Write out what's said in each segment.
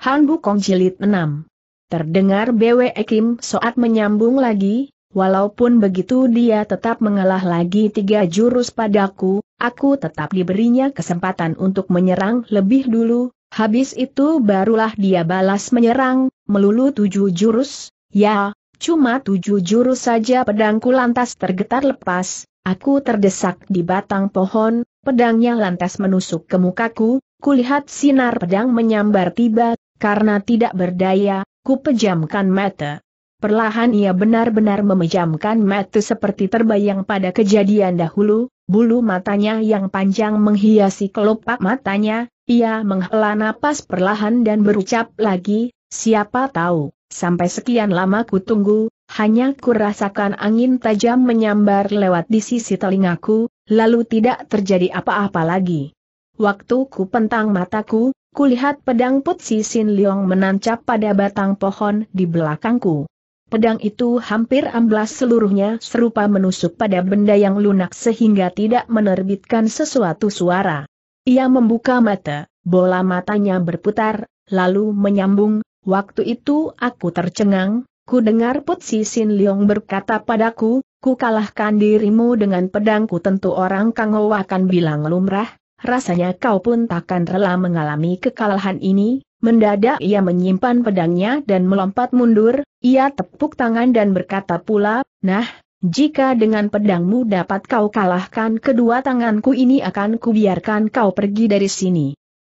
Han Bukong Jilid 6. Terdengar Bwe Kim Soat menyambung lagi, walaupun begitu dia tetap mengalah lagi tiga jurus padaku, aku tetap diberinya kesempatan untuk menyerang lebih dulu, habis itu barulah dia balas menyerang, melulu tujuh jurus, ya, cuma tujuh jurus saja pedangku lantas tergetar lepas, aku terdesak di batang pohon, pedangnya lantas menusuk ke mukaku, Kulihat sinar pedang menyambar tiba karena tidak berdaya, ku pejamkan mata. Perlahan ia benar-benar memejamkan mata seperti terbayang pada kejadian dahulu, bulu matanya yang panjang menghiasi kelopak matanya, ia menghela napas perlahan dan berucap lagi, siapa tahu, sampai sekian lama ku tunggu, hanya ku rasakan angin tajam menyambar lewat di sisi telingaku, lalu tidak terjadi apa-apa lagi. Waktu ku pentang mataku, Kulihat pedang Putsi Sin Leong menancap pada batang pohon di belakangku. Pedang itu hampir amblas seluruhnya serupa menusuk pada benda yang lunak sehingga tidak menerbitkan sesuatu suara. Ia membuka mata, bola matanya berputar, lalu menyambung, waktu itu aku tercengang, ku dengar Putsi Sin Leong berkata padaku, ku kalahkan dirimu dengan pedangku tentu orang Kangowa akan bilang lumrah, rasanya kau pun takkan rela mengalami kekalahan ini, mendadak ia menyimpan pedangnya dan melompat mundur, ia tepuk tangan dan berkata pula, nah, jika dengan pedangmu dapat kau kalahkan kedua tanganku ini akan kubiarkan kau pergi dari sini.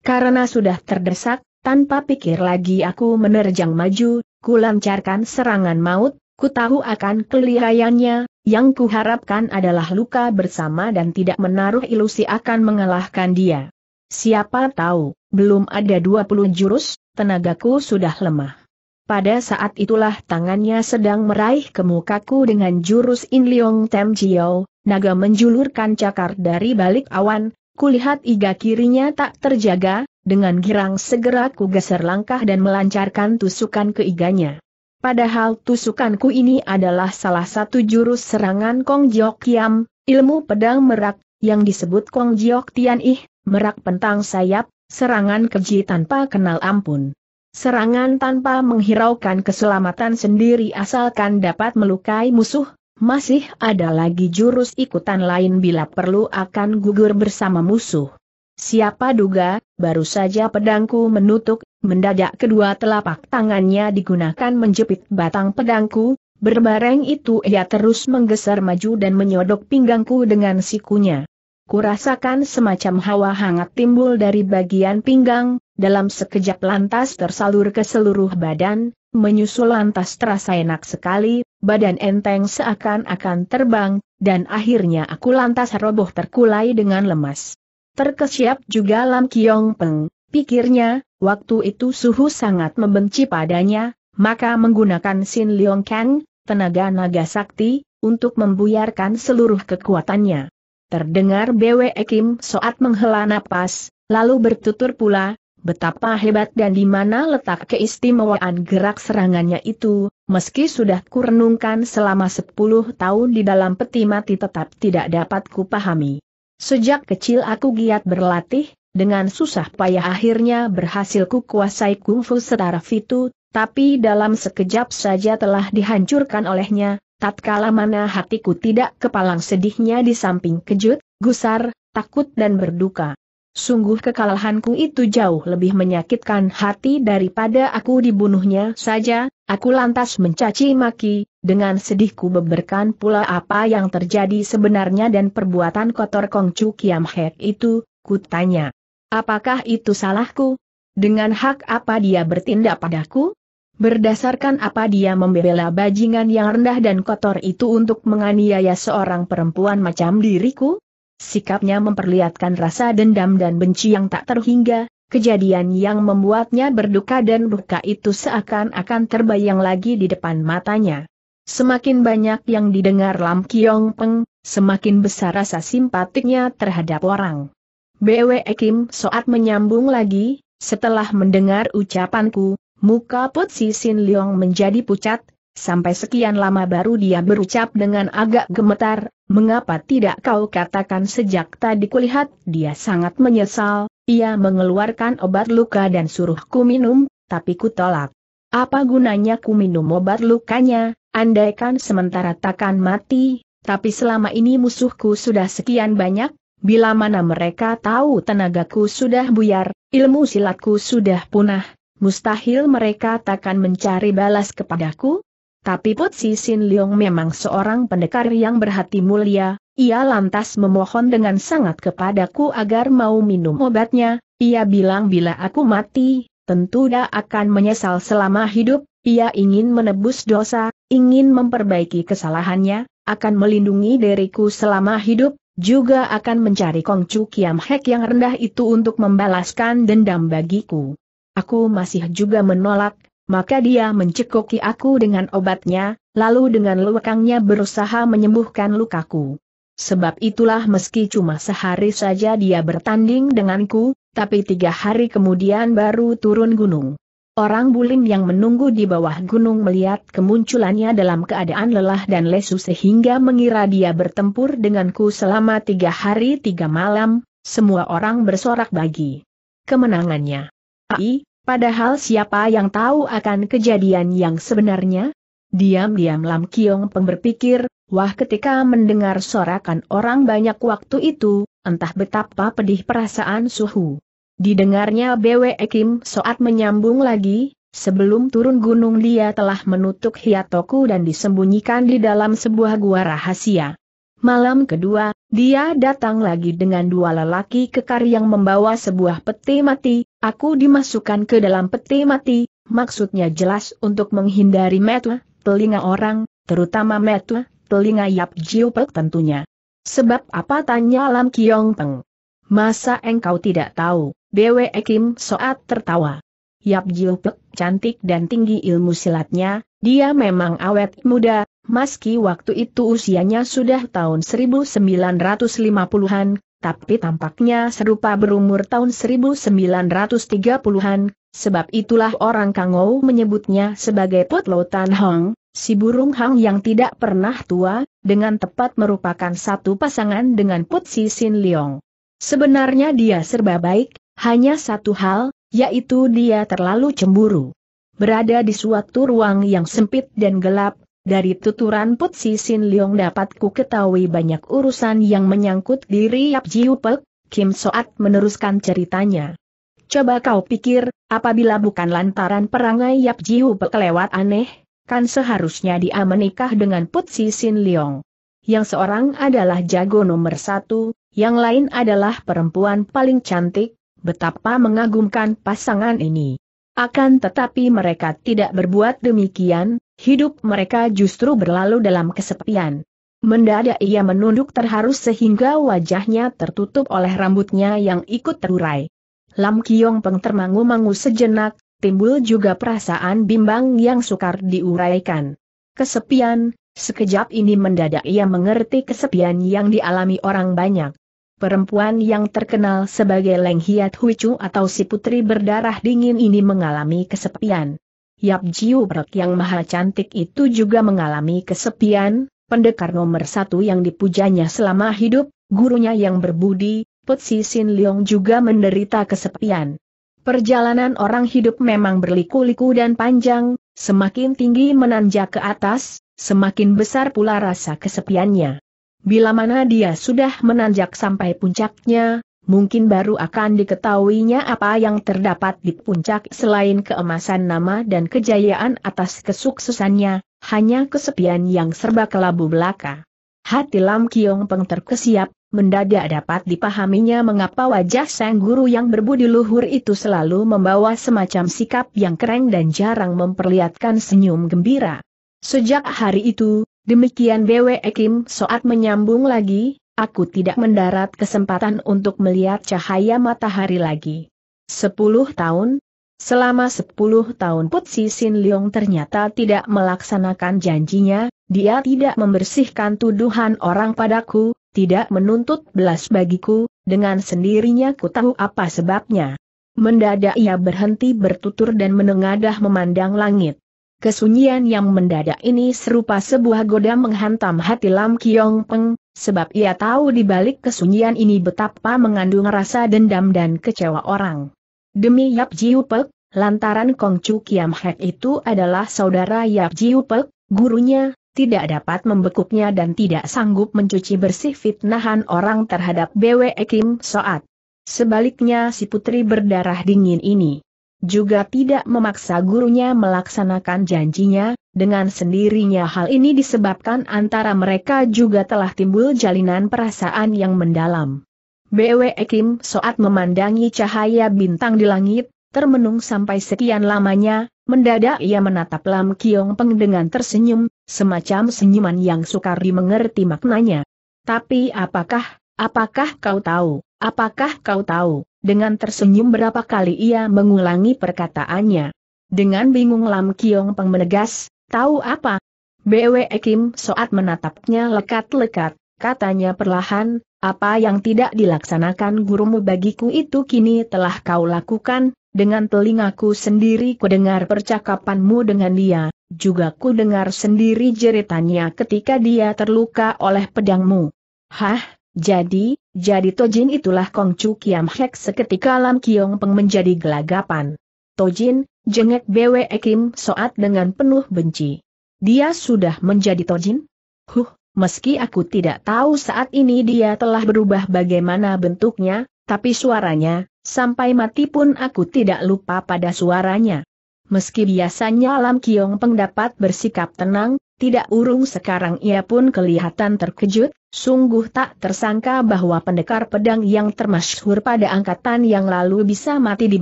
Karena sudah terdesak, tanpa pikir lagi aku menerjang maju, kulancarkan serangan maut, ku tahu akan kelihayannya, yang kuharapkan adalah luka bersama dan tidak menaruh ilusi akan mengalahkan dia. Siapa tahu, belum ada 20 jurus, tenagaku sudah lemah. Pada saat itulah tangannya sedang meraih ke mukaku dengan jurus In Liong Tem Jiao, naga menjulurkan cakar dari balik awan, kulihat iga kirinya tak terjaga, dengan girang segera ku geser langkah dan melancarkan tusukan ke iganya. Padahal tusukanku ini adalah salah satu jurus serangan Kong Jiok Kiam, ilmu pedang merak, yang disebut Kong Jiok Tian Ih, merak pentang sayap, serangan keji tanpa kenal ampun. Serangan tanpa menghiraukan keselamatan sendiri asalkan dapat melukai musuh, masih ada lagi jurus ikutan lain bila perlu akan gugur bersama musuh. Siapa duga, baru saja pedangku menutup mendadak kedua telapak tangannya digunakan menjepit batang pedangku, berbareng itu ia terus menggeser maju dan menyodok pinggangku dengan sikunya. Kurasakan semacam hawa hangat timbul dari bagian pinggang, dalam sekejap lantas tersalur ke seluruh badan, menyusul lantas terasa enak sekali, badan enteng seakan-akan terbang, dan akhirnya aku lantas roboh terkulai dengan lemas. Terkesiap juga Lam Kiong Peng, Pikirnya, waktu itu suhu sangat membenci padanya, maka menggunakan Sin Leong Kang, tenaga naga sakti, untuk membuyarkan seluruh kekuatannya. Terdengar BW Kim saat menghela napas, lalu bertutur pula, betapa hebat dan di mana letak keistimewaan gerak serangannya itu, meski sudah kurenungkan selama 10 tahun di dalam peti mati tetap tidak dapat kupahami. Sejak kecil aku giat berlatih, dengan susah payah akhirnya berhasil kuasai kungfu setara fitu, tapi dalam sekejap saja telah dihancurkan olehnya, tatkala mana hatiku tidak kepalang sedihnya di samping kejut, gusar, takut dan berduka. Sungguh kekalahanku itu jauh lebih menyakitkan hati daripada aku dibunuhnya saja, aku lantas mencaci maki, dengan sedihku beberkan pula apa yang terjadi sebenarnya dan perbuatan kotor Kongcu Kiam Hek itu, Kutanya. Apakah itu salahku? Dengan hak apa dia bertindak padaku? Berdasarkan apa dia membela bajingan yang rendah dan kotor itu untuk menganiaya seorang perempuan macam diriku? Sikapnya memperlihatkan rasa dendam dan benci yang tak terhingga, kejadian yang membuatnya berduka dan buka itu seakan-akan terbayang lagi di depan matanya. Semakin banyak yang didengar Lam Kiong Peng, semakin besar rasa simpatiknya terhadap orang. Bwe Kim Soat menyambung lagi, setelah mendengar ucapanku, muka Put Si Sin Leong menjadi pucat, sampai sekian lama baru dia berucap dengan agak gemetar, mengapa tidak kau katakan sejak tadi kulihat, dia sangat menyesal, ia mengeluarkan obat luka dan suruhku minum, tapi ku tolak. Apa gunanya ku minum obat lukanya, andaikan sementara takkan mati, tapi selama ini musuhku sudah sekian banyak, Bila mana mereka tahu tenagaku sudah buyar, ilmu silatku sudah punah, mustahil mereka takkan mencari balas kepadaku. Tapi Put Si Sin Leong memang seorang pendekar yang berhati mulia, ia lantas memohon dengan sangat kepadaku agar mau minum obatnya, ia bilang bila aku mati, tentu dia akan menyesal selama hidup, ia ingin menebus dosa, ingin memperbaiki kesalahannya, akan melindungi diriku selama hidup, juga akan mencari Chu Kiam Hek yang rendah itu untuk membalaskan dendam bagiku. Aku masih juga menolak, maka dia mencekoki aku dengan obatnya, lalu dengan lewakangnya berusaha menyembuhkan lukaku. Sebab itulah meski cuma sehari saja dia bertanding denganku, tapi tiga hari kemudian baru turun gunung. Orang Bulim yang menunggu di bawah gunung melihat kemunculannya dalam keadaan lelah dan lesu sehingga mengira dia bertempur denganku selama tiga hari tiga malam, semua orang bersorak bagi kemenangannya. Ai, padahal siapa yang tahu akan kejadian yang sebenarnya? Diam-diam Lam Kiong Peng berpikir, wah ketika mendengar sorakan orang banyak waktu itu, entah betapa pedih perasaan Suhu. Didengarnya BW Kim Soat menyambung lagi, sebelum turun gunung dia telah menutup Hiatoku dan disembunyikan di dalam sebuah gua rahasia. Malam kedua, dia datang lagi dengan dua lelaki kekar yang membawa sebuah peti mati, aku dimasukkan ke dalam peti mati, maksudnya jelas untuk menghindari metu, telinga orang, terutama metu, telinga Yap Jiupek tentunya. Sebab apa tanya Lam Kiong Peng? Masa engkau tidak tahu? Bwe Kim Soat tertawa. Yap Jilpek cantik dan tinggi ilmu silatnya, dia memang awet muda, meski waktu itu usianya sudah tahun 1950-an, tapi tampaknya serupa berumur tahun 1930-an, sebab itulah orang Kangou menyebutnya sebagai Potlotan Hong, si burung Hang yang tidak pernah tua, dengan tepat merupakan satu pasangan dengan Put Si Sin Leong. Sebenarnya dia serba baik, hanya satu hal, yaitu dia terlalu cemburu. Berada di suatu ruang yang sempit dan gelap, dari tuturan Put Sin Leong dapat ku ketahui banyak urusan yang menyangkut diri Yap Jiu Pek, Kim Soat meneruskan ceritanya. Coba kau pikir, apabila bukan lantaran perangai Yap Jiu Pek lewat aneh, kan seharusnya dia menikah dengan Put Sin Leong. Yang seorang adalah jago nomor satu, yang lain adalah perempuan paling cantik, Betapa mengagumkan pasangan ini. Akan tetapi mereka tidak berbuat demikian, hidup mereka justru berlalu dalam kesepian. Mendadak ia menunduk terharu sehingga wajahnya tertutup oleh rambutnya yang ikut terurai. Lam Kiong Peng termangu-mangu sejenak, timbul juga perasaan bimbang yang sukar diuraikan. Kesepian, sekejap ini mendadak ia mengerti kesepian yang dialami orang banyak perempuan yang terkenal sebagai Leng Hiat Huichu atau si putri berdarah dingin ini mengalami kesepian. Yap Jiu Brek yang maha cantik itu juga mengalami kesepian, pendekar nomor satu yang dipujanya selama hidup, gurunya yang berbudi, Putsi Sin Leong juga menderita kesepian. Perjalanan orang hidup memang berliku-liku dan panjang, semakin tinggi menanjak ke atas, semakin besar pula rasa kesepiannya. Bila mana dia sudah menanjak sampai puncaknya, mungkin baru akan diketahuinya apa yang terdapat di puncak selain keemasan nama dan kejayaan atas kesuksesannya, hanya kesepian yang serba kelabu belaka. Hati Lam Kiong Peng terkesiap, mendadak dapat dipahaminya mengapa wajah sang guru yang berbudi luhur itu selalu membawa semacam sikap yang kering dan jarang memperlihatkan senyum gembira. Sejak hari itu, Demikian BW Kim saat menyambung lagi, aku tidak mendarat kesempatan untuk melihat cahaya matahari lagi. Sepuluh tahun? Selama sepuluh tahun Putsi Sin Leong ternyata tidak melaksanakan janjinya, dia tidak membersihkan tuduhan orang padaku, tidak menuntut belas bagiku, dengan sendirinya ku tahu apa sebabnya. Mendadak ia berhenti bertutur dan menengadah memandang langit. Kesunyian yang mendadak ini serupa sebuah goda menghantam hati Lam Kiong Peng, sebab ia tahu di balik kesunyian ini betapa mengandung rasa dendam dan kecewa orang. Demi Yap Jiu Pek, lantaran Kong Chu Kiam Hek itu adalah saudara Yap Jiu Pek, gurunya, tidak dapat membekuknya dan tidak sanggup mencuci bersih fitnahan orang terhadap Bwe Kim Soat. Sebaliknya si putri berdarah dingin ini juga tidak memaksa gurunya melaksanakan janjinya, dengan sendirinya hal ini disebabkan antara mereka juga telah timbul jalinan perasaan yang mendalam. BW Kim saat memandangi cahaya bintang di langit, termenung sampai sekian lamanya, mendadak ia menatap Lam Kiong Peng dengan tersenyum, semacam senyuman yang sukar dimengerti maknanya. Tapi apakah, apakah kau tahu, apakah kau tahu, dengan tersenyum berapa kali ia mengulangi perkataannya. Dengan bingung Lam Kiong Peng menegas, tahu apa? BW Kim Soat menatapnya lekat-lekat, katanya perlahan, apa yang tidak dilaksanakan gurumu bagiku itu kini telah kau lakukan, dengan telingaku sendiri ku dengar percakapanmu dengan dia, juga ku dengar sendiri jeritannya ketika dia terluka oleh pedangmu. Hah, jadi, jadi Tojin itulah Kongcu Kiam Hek seketika Lam Kiong Peng menjadi gelagapan. Tojin, jengek Bwe Kim Soat dengan penuh benci. Dia sudah menjadi Tojin? Huh, meski aku tidak tahu saat ini dia telah berubah bagaimana bentuknya, tapi suaranya, sampai mati pun aku tidak lupa pada suaranya meski biasanya Lam Kiong Peng dapat bersikap tenang, tidak urung sekarang ia pun kelihatan terkejut, sungguh tak tersangka bahwa pendekar pedang yang termasyhur pada angkatan yang lalu bisa mati di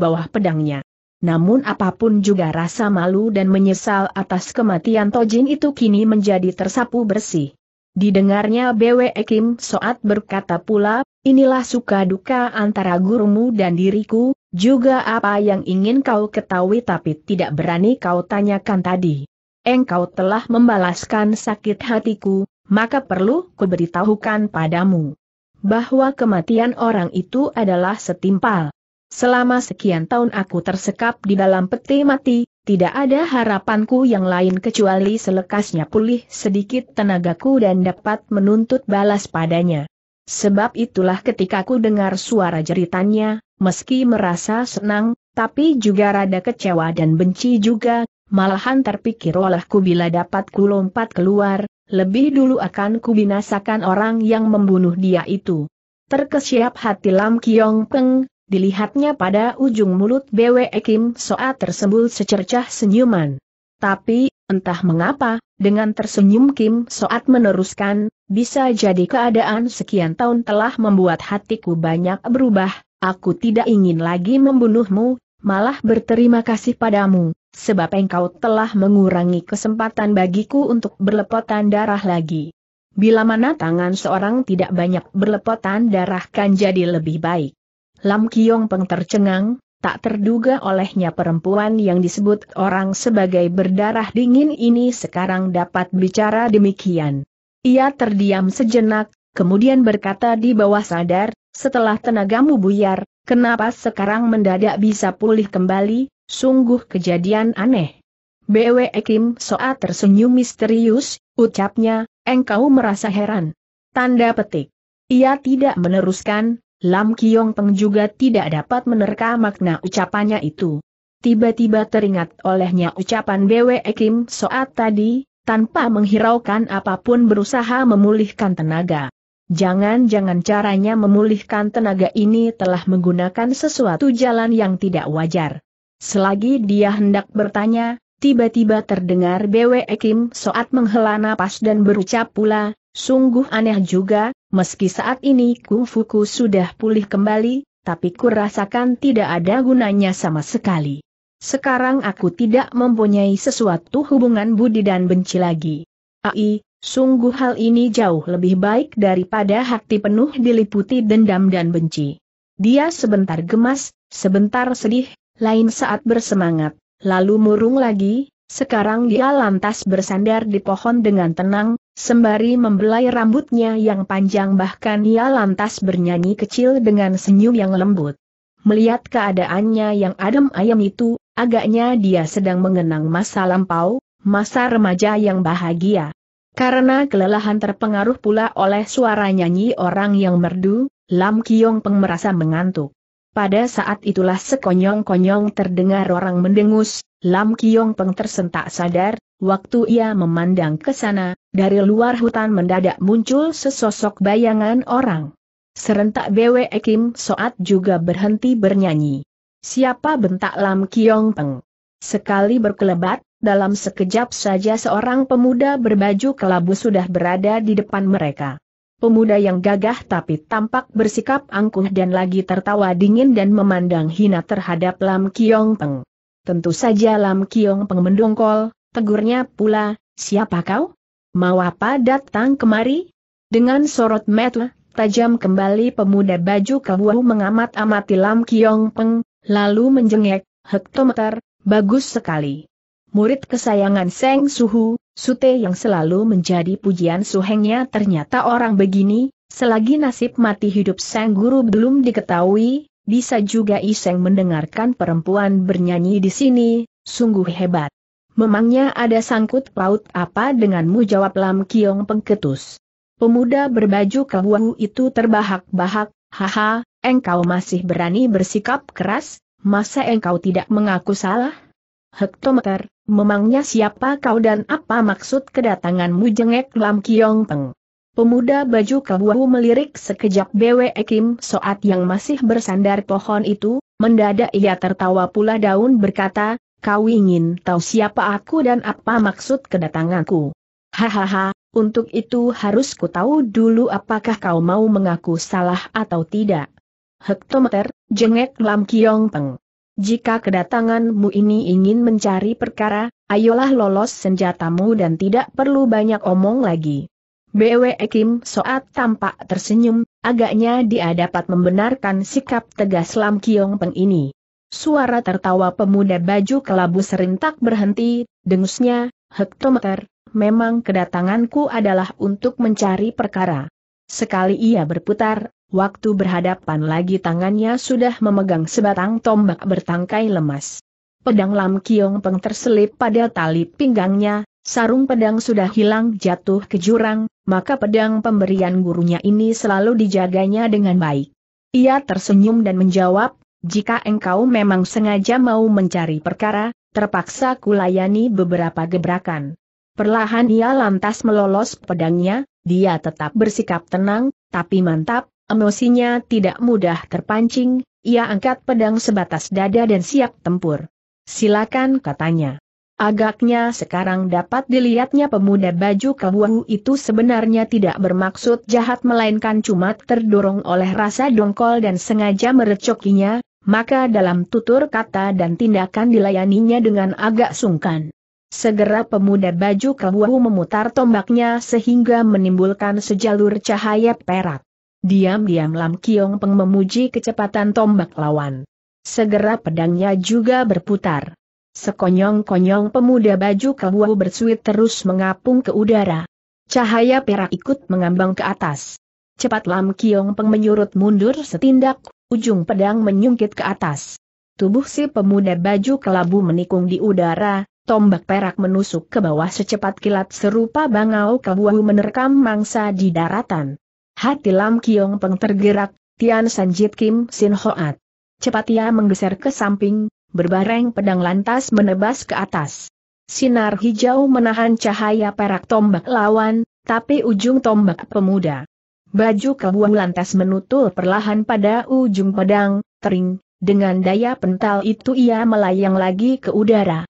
bawah pedangnya. Namun apapun juga rasa malu dan menyesal atas kematian Tojin itu kini menjadi tersapu bersih. Didengarnya BW Kim Soat berkata pula, inilah suka duka antara gurumu dan diriku, juga apa yang ingin kau ketahui tapi tidak berani kau tanyakan tadi. Engkau telah membalaskan sakit hatiku, maka perlu kuberitahukan padamu bahwa kematian orang itu adalah setimpal. Selama sekian tahun aku tersekap di dalam peti mati, tidak ada harapanku yang lain kecuali selekasnya pulih sedikit tenagaku dan dapat menuntut balas padanya. Sebab itulah ketika ku dengar suara jeritannya, meski merasa senang, tapi juga rada kecewa dan benci juga, malahan terpikir olehku bila dapat ku lompat keluar, lebih dulu akan ku binasakan orang yang membunuh dia itu. Terkesiap hati Lam Kiong Peng, dilihatnya pada ujung mulut BW Kim Soa tersembul secercah senyuman. Tapi, entah mengapa, dengan tersenyum Kim Soat meneruskan, bisa jadi keadaan sekian tahun telah membuat hatiku banyak berubah, aku tidak ingin lagi membunuhmu, malah berterima kasih padamu, sebab engkau telah mengurangi kesempatan bagiku untuk berlepotan darah lagi. Bila mana tangan seorang tidak banyak berlepotan darah kan jadi lebih baik. Lam Kiong Peng tercengang, tak terduga olehnya perempuan yang disebut orang sebagai berdarah dingin ini sekarang dapat bicara demikian. Ia terdiam sejenak, kemudian berkata di bawah sadar, setelah tenagamu buyar, kenapa sekarang mendadak bisa pulih kembali, sungguh kejadian aneh. BW Kim Soa tersenyum misterius, ucapnya, engkau merasa heran. Tanda petik. Ia tidak meneruskan, Lam Kiong Peng juga tidak dapat menerka makna ucapannya itu. Tiba-tiba teringat olehnya ucapan Bwe Kim Soat tadi, tanpa menghiraukan apapun berusaha memulihkan tenaga. Jangan-jangan caranya memulihkan tenaga ini telah menggunakan sesuatu jalan yang tidak wajar. Selagi dia hendak bertanya, tiba-tiba terdengar Bwe Kim Soat menghela napas dan berucap pula, sungguh aneh juga, meski saat ini kungfuku sudah pulih kembali, tapi kurasakan tidak ada gunanya sama sekali. Sekarang aku tidak mempunyai sesuatu hubungan budi dan benci lagi. Ai, sungguh hal ini jauh lebih baik daripada hati penuh diliputi dendam dan benci. Dia sebentar gemas, sebentar sedih, lain saat bersemangat, lalu murung lagi, sekarang dia lantas bersandar di pohon dengan tenang, sembari membelai rambutnya yang panjang bahkan ia lantas bernyanyi kecil dengan senyum yang lembut. Melihat keadaannya yang adem ayam itu, agaknya dia sedang mengenang masa lampau, masa remaja yang bahagia. Karena kelelahan terpengaruh pula oleh suara nyanyi orang yang merdu, Lam Kiong Peng merasa mengantuk. Pada saat itulah sekonyong-konyong terdengar orang mendengus, Lam Kiong Peng tersentak sadar, waktu ia memandang ke sana, dari luar hutan mendadak muncul sesosok bayangan orang. Serentak Bwe Kim Soat juga berhenti bernyanyi. Siapa bentak Lam Kiong Peng? Sekali berkelebat, dalam sekejap saja seorang pemuda berbaju kelabu sudah berada di depan mereka pemuda yang gagah tapi tampak bersikap angkuh dan lagi tertawa dingin dan memandang hina terhadap Lam Kiong Peng. Tentu saja Lam Kiong Peng mendongkol, tegurnya pula, siapa kau? Mau apa datang kemari? Dengan sorot mata tajam kembali pemuda baju kebuah mengamat-amati Lam Kiong Peng, lalu menjengek, hektometer, bagus sekali. Murid kesayangan Seng Suhu, Sute yang selalu menjadi pujian suhengnya ternyata orang begini, selagi nasib mati hidup sang guru belum diketahui, bisa juga Iseng mendengarkan perempuan bernyanyi di sini, sungguh hebat. Memangnya ada sangkut paut apa denganmu jawab Lam Kiong Pengketus. Pemuda berbaju kawahu itu terbahak-bahak, haha, engkau masih berani bersikap keras, masa engkau tidak mengaku salah? Hektometer, Memangnya siapa kau dan apa maksud kedatanganmu jengek Lam Kiong Peng? Pemuda baju kebuahu melirik sekejap Bwe Kim Soat yang masih bersandar pohon itu, mendadak ia tertawa pula daun berkata, kau ingin tahu siapa aku dan apa maksud kedatanganku? Hahaha, untuk itu harus ku tahu dulu apakah kau mau mengaku salah atau tidak. Hektometer, jengek Lam Kiong Peng. Jika kedatanganmu ini ingin mencari perkara, ayolah lolos senjatamu dan tidak perlu banyak omong lagi. BW Kim Soat tampak tersenyum, agaknya dia dapat membenarkan sikap tegas Lam Kiong Peng ini. Suara tertawa pemuda baju kelabu serintak berhenti, dengusnya, hektometer, memang kedatanganku adalah untuk mencari perkara. Sekali ia berputar, Waktu berhadapan lagi tangannya sudah memegang sebatang tombak bertangkai lemas. Pedang Lam Kiong Peng terselip pada tali pinggangnya, sarung pedang sudah hilang jatuh ke jurang, maka pedang pemberian gurunya ini selalu dijaganya dengan baik. Ia tersenyum dan menjawab, jika engkau memang sengaja mau mencari perkara, terpaksa kulayani beberapa gebrakan. Perlahan ia lantas melolos pedangnya, dia tetap bersikap tenang, tapi mantap, Emosinya tidak mudah terpancing, ia angkat pedang sebatas dada dan siap tempur. Silakan katanya. Agaknya sekarang dapat dilihatnya pemuda baju kebuahu itu sebenarnya tidak bermaksud jahat melainkan cuma terdorong oleh rasa dongkol dan sengaja merecokinya, maka dalam tutur kata dan tindakan dilayaninya dengan agak sungkan. Segera pemuda baju kebuahu memutar tombaknya sehingga menimbulkan sejalur cahaya perak. Diam-diam Lam Kiong Peng memuji kecepatan tombak lawan. Segera pedangnya juga berputar. Sekonyong-konyong pemuda baju kelabu bersuit terus mengapung ke udara. Cahaya perak ikut mengambang ke atas. Cepat Lam Kiong Peng menyurut mundur setindak, ujung pedang menyungkit ke atas. Tubuh si pemuda baju kelabu menikung di udara, tombak perak menusuk ke bawah secepat kilat serupa bangau kelabu menerkam mangsa di daratan. Hati Lam Kiong Peng tergerak, Tian Sanjit Kim Sin Hoat. Cepat ia menggeser ke samping, berbareng pedang lantas menebas ke atas. Sinar hijau menahan cahaya perak tombak lawan, tapi ujung tombak pemuda. Baju kebuang lantas menutul perlahan pada ujung pedang, tering, dengan daya pental itu ia melayang lagi ke udara.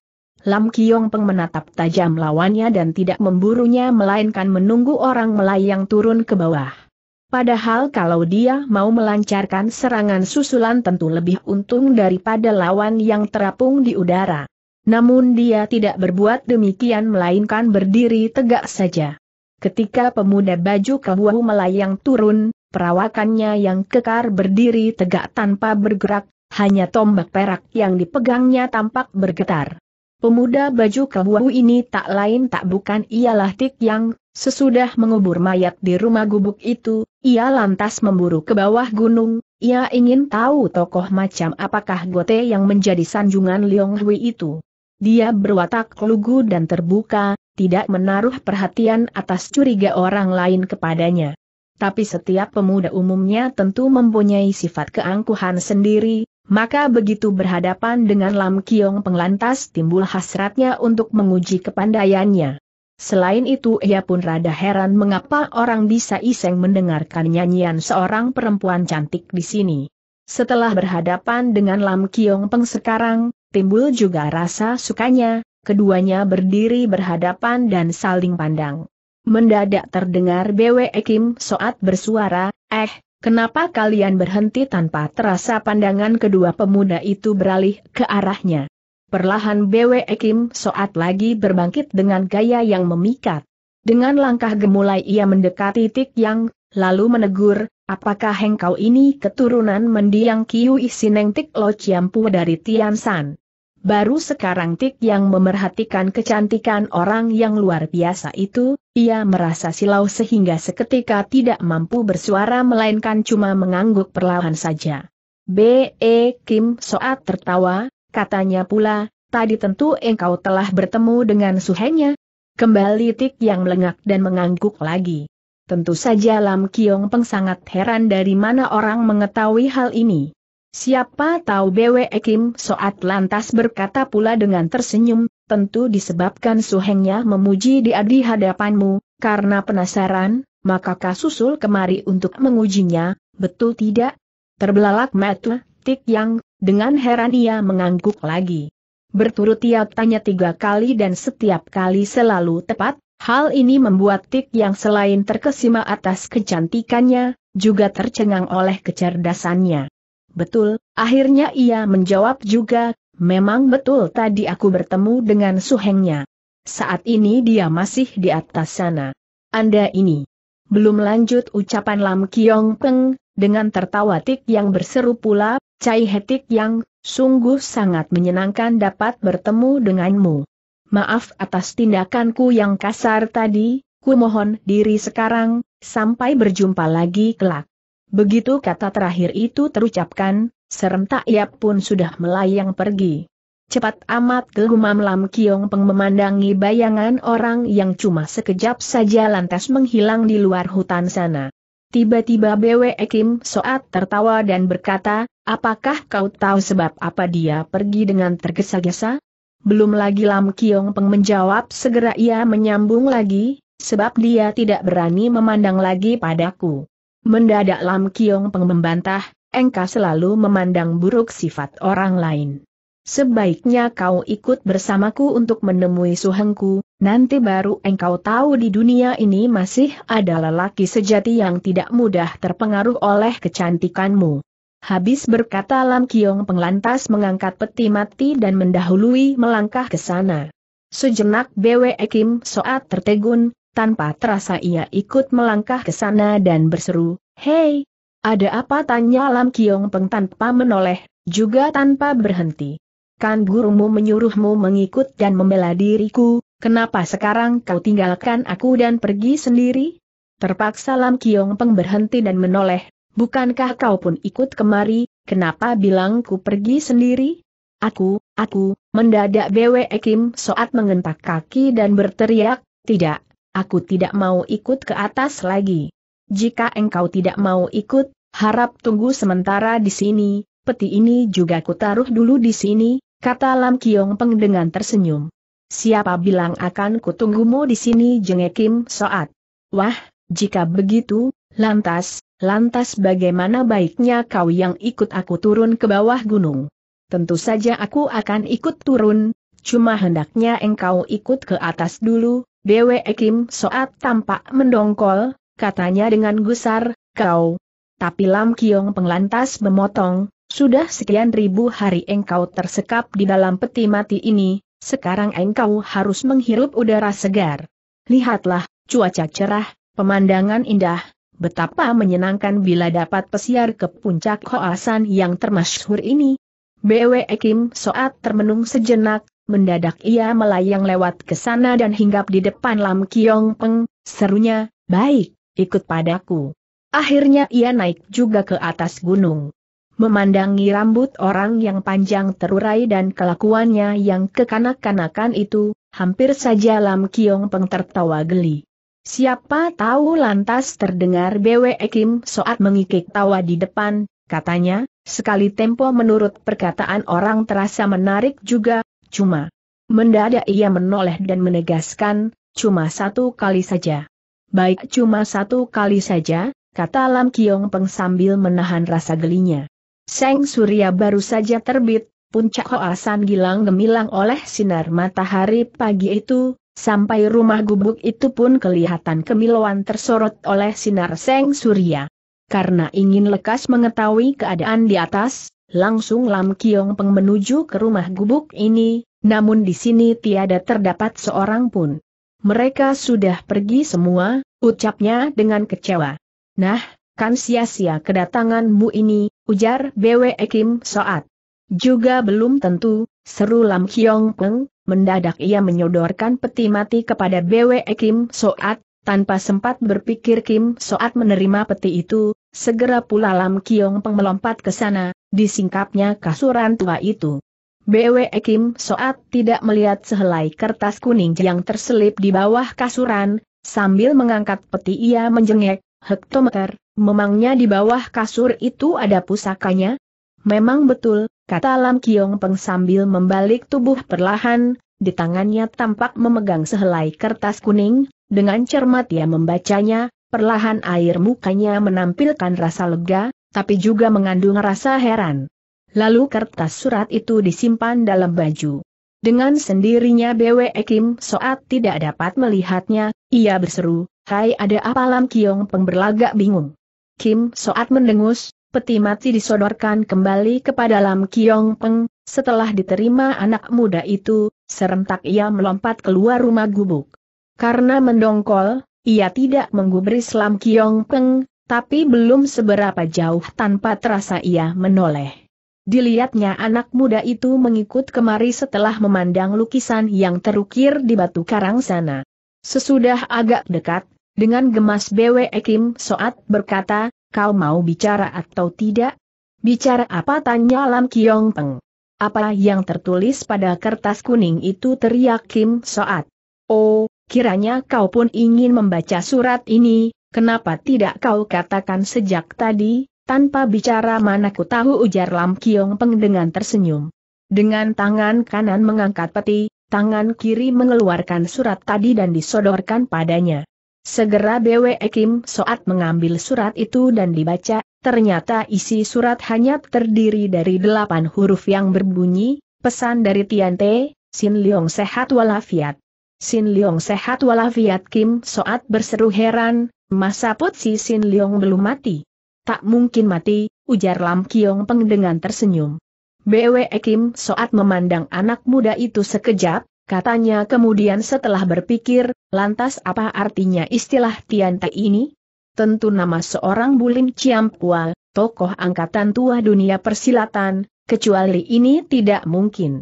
Lam Kiong Peng menatap tajam lawannya dan tidak memburunya melainkan menunggu orang melayang turun ke bawah. Padahal kalau dia mau melancarkan serangan susulan tentu lebih untung daripada lawan yang terapung di udara. Namun dia tidak berbuat demikian melainkan berdiri tegak saja. Ketika pemuda baju kebuahu melayang turun, perawakannya yang kekar berdiri tegak tanpa bergerak, hanya tombak perak yang dipegangnya tampak bergetar. Pemuda baju kebuahu ini tak lain tak bukan ialah Tik Yang, sesudah mengubur mayat di rumah gubuk itu, ia lantas memburu ke bawah gunung, ia ingin tahu tokoh macam apakah Gote yang menjadi sanjungan Leong Hui itu. Dia berwatak lugu dan terbuka, tidak menaruh perhatian atas curiga orang lain kepadanya. Tapi setiap pemuda umumnya tentu mempunyai sifat keangkuhan sendiri, maka begitu berhadapan dengan Lam Kiong penglantas timbul hasratnya untuk menguji kepandaiannya. Selain itu ia pun rada heran mengapa orang bisa iseng mendengarkan nyanyian seorang perempuan cantik di sini. Setelah berhadapan dengan Lam Kiong Peng sekarang, timbul juga rasa sukanya, keduanya berdiri berhadapan dan saling pandang. Mendadak terdengar Bwe Kim Soat bersuara, eh, Kenapa kalian berhenti tanpa terasa pandangan kedua pemuda itu beralih ke arahnya? Perlahan Bwe Kim Soat lagi berbangkit dengan gaya yang memikat. Dengan langkah gemulai ia mendekati Tik Yang, lalu menegur, apakah engkau ini keturunan mendiang Kiu Isineng Tik Lo Chiampu dari Tian San? Baru sekarang Tik yang memerhatikan kecantikan orang yang luar biasa itu, ia merasa silau sehingga seketika tidak mampu bersuara melainkan cuma mengangguk perlahan saja. B.E. Kim Soat tertawa, katanya pula, tadi tentu engkau telah bertemu dengan suhenya. Kembali Tik yang melengak dan mengangguk lagi. Tentu saja Lam Kiong Peng sangat heran dari mana orang mengetahui hal ini. Siapa tahu BW Kim Soat lantas berkata pula dengan tersenyum, tentu disebabkan suhengnya memuji dia di hadapanmu, karena penasaran, maka kasusul kemari untuk mengujinya, betul tidak? Terbelalak mata, Tik Yang, dengan heran ia mengangguk lagi. Berturut ia tanya tiga kali dan setiap kali selalu tepat, Hal ini membuat Tik yang selain terkesima atas kecantikannya, juga tercengang oleh kecerdasannya. Betul, akhirnya ia menjawab juga, memang betul tadi aku bertemu dengan suhengnya. Saat ini dia masih di atas sana. Anda ini. Belum lanjut ucapan Lam Kiong Peng, dengan tertawa Tik yang berseru pula, Cai Hetik yang, sungguh sangat menyenangkan dapat bertemu denganmu. Maaf atas tindakanku yang kasar tadi, ku mohon diri sekarang, sampai berjumpa lagi kelak. Begitu kata terakhir itu terucapkan, serentak ia pun sudah melayang pergi. Cepat amat gelumam Lam Kiong Peng memandangi bayangan orang yang cuma sekejap saja lantas menghilang di luar hutan sana. Tiba-tiba BW Kim Soat tertawa dan berkata, apakah kau tahu sebab apa dia pergi dengan tergesa-gesa? Belum lagi Lam Kiong Peng menjawab segera ia menyambung lagi, sebab dia tidak berani memandang lagi padaku. Mendadak Lam Kiong Peng membantah, engkau selalu memandang buruk sifat orang lain. Sebaiknya kau ikut bersamaku untuk menemui suhengku, nanti baru engkau tahu di dunia ini masih ada lelaki sejati yang tidak mudah terpengaruh oleh kecantikanmu. Habis berkata Lam Kiong penglantas mengangkat peti mati dan mendahului melangkah ke sana. Sejenak Bwe Kim Soat tertegun, tanpa terasa ia ikut melangkah ke sana dan berseru, Hei, ada apa tanya Lam Kiong Peng tanpa menoleh, juga tanpa berhenti. Kan gurumu menyuruhmu mengikut dan membela diriku, kenapa sekarang kau tinggalkan aku dan pergi sendiri? Terpaksa Lam Kiong Peng berhenti dan menoleh, bukankah kau pun ikut kemari, kenapa bilang ku pergi sendiri? Aku, aku, mendadak Bwe Kim Soat mengentak kaki dan berteriak, tidak, aku tidak mau ikut ke atas lagi. Jika engkau tidak mau ikut, harap tunggu sementara di sini, peti ini juga kutaruh dulu di sini, kata Lam Kiong Peng dengan tersenyum. Siapa bilang akan kutunggumu di sini jenge Kim Soat? Wah, jika begitu, lantas, lantas bagaimana baiknya kau yang ikut aku turun ke bawah gunung? Tentu saja aku akan ikut turun, cuma hendaknya engkau ikut ke atas dulu, Dewe Kim Soat tampak mendongkol, katanya dengan gusar, kau. Tapi Lam Kiong penglantas memotong, sudah sekian ribu hari engkau tersekap di dalam peti mati ini, sekarang engkau harus menghirup udara segar. Lihatlah, cuaca cerah, pemandangan indah, betapa menyenangkan bila dapat pesiar ke puncak Hoasan yang termasyhur ini. Bwe Kim Soat termenung sejenak, mendadak ia melayang lewat ke sana dan hinggap di depan Lam Kiong Peng, serunya, baik, ikut padaku. Akhirnya ia naik juga ke atas gunung. Memandangi rambut orang yang panjang terurai dan kelakuannya yang kekanak-kanakan itu, hampir saja Lam Kiong Peng tertawa geli. Siapa tahu lantas terdengar Bwe Kim Soat mengikik tawa di depan, katanya, sekali tempo menurut perkataan orang terasa menarik juga, Cuma, Mendadak ia menoleh dan menegaskan, cuma satu kali saja. Baik cuma satu kali saja, kata Lam Kiong Peng sambil menahan rasa gelinya. Seng Surya baru saja terbit, puncak hoasan gilang gemilang oleh sinar matahari pagi itu, Sampai rumah gubuk itu pun kelihatan kemilauan tersorot oleh sinar seng surya. Karena ingin lekas mengetahui keadaan di atas, Langsung Lam Kiong Peng menuju ke rumah gubuk ini, namun di sini tiada terdapat seorang pun. Mereka sudah pergi semua, ucapnya dengan kecewa. Nah, kan sia-sia kedatanganmu ini, ujar Bwe Kim Soat. Juga belum tentu, seru Lam Kiong Peng, mendadak ia menyodorkan peti mati kepada Bwe Kim Soat, tanpa sempat berpikir Kim Soat menerima peti itu, segera pula Lam Kiong Peng melompat ke sana, disingkapnya kasuran tua itu. BW Kim Soat tidak melihat sehelai kertas kuning yang terselip di bawah kasuran, sambil mengangkat peti ia menjengek, hektometer, memangnya di bawah kasur itu ada pusakanya? Memang betul, kata Lam Kiong Peng sambil membalik tubuh perlahan, di tangannya tampak memegang sehelai kertas kuning, dengan cermat ia membacanya, perlahan air mukanya menampilkan rasa lega, tapi juga mengandung rasa heran. Lalu kertas surat itu disimpan dalam baju. Dengan sendirinya BW Kim Soat tidak dapat melihatnya, ia berseru, Hai ada apa Lam Kiong Peng berlagak bingung. Kim Soat mendengus, peti mati disodorkan kembali kepada Lam Kiong Peng, setelah diterima anak muda itu, serentak ia melompat keluar rumah gubuk. Karena mendongkol, ia tidak menggubris Lam Kiong Peng, tapi belum seberapa jauh tanpa terasa ia menoleh. Dilihatnya anak muda itu mengikut kemari setelah memandang lukisan yang terukir di batu karang sana. Sesudah agak dekat, dengan gemas BW Ekim Soat berkata, kau mau bicara atau tidak? Bicara apa tanya Lam Kiong Peng. Apa yang tertulis pada kertas kuning itu teriak Kim Soat. Oh, kiranya kau pun ingin membaca surat ini, Kenapa tidak kau katakan sejak tadi, tanpa bicara mana ku tahu ujar Lam Kiong Peng dengan tersenyum. Dengan tangan kanan mengangkat peti, tangan kiri mengeluarkan surat tadi dan disodorkan padanya. Segera Bwe Kim Soat mengambil surat itu dan dibaca, ternyata isi surat hanya terdiri dari delapan huruf yang berbunyi, pesan dari Tian Te, Sin Leong sehat walafiat. Sin Leong sehat walafiat Kim Soat berseru heran, masa put si Sin Leong belum mati? Tak mungkin mati, ujar Lam Kiong Peng dengan tersenyum. Bwe Kim Soat memandang anak muda itu sekejap, katanya kemudian setelah berpikir, lantas apa artinya istilah Tian Tianta ini? Tentu nama seorang Bulim Pua, tokoh angkatan tua dunia persilatan, kecuali ini tidak mungkin.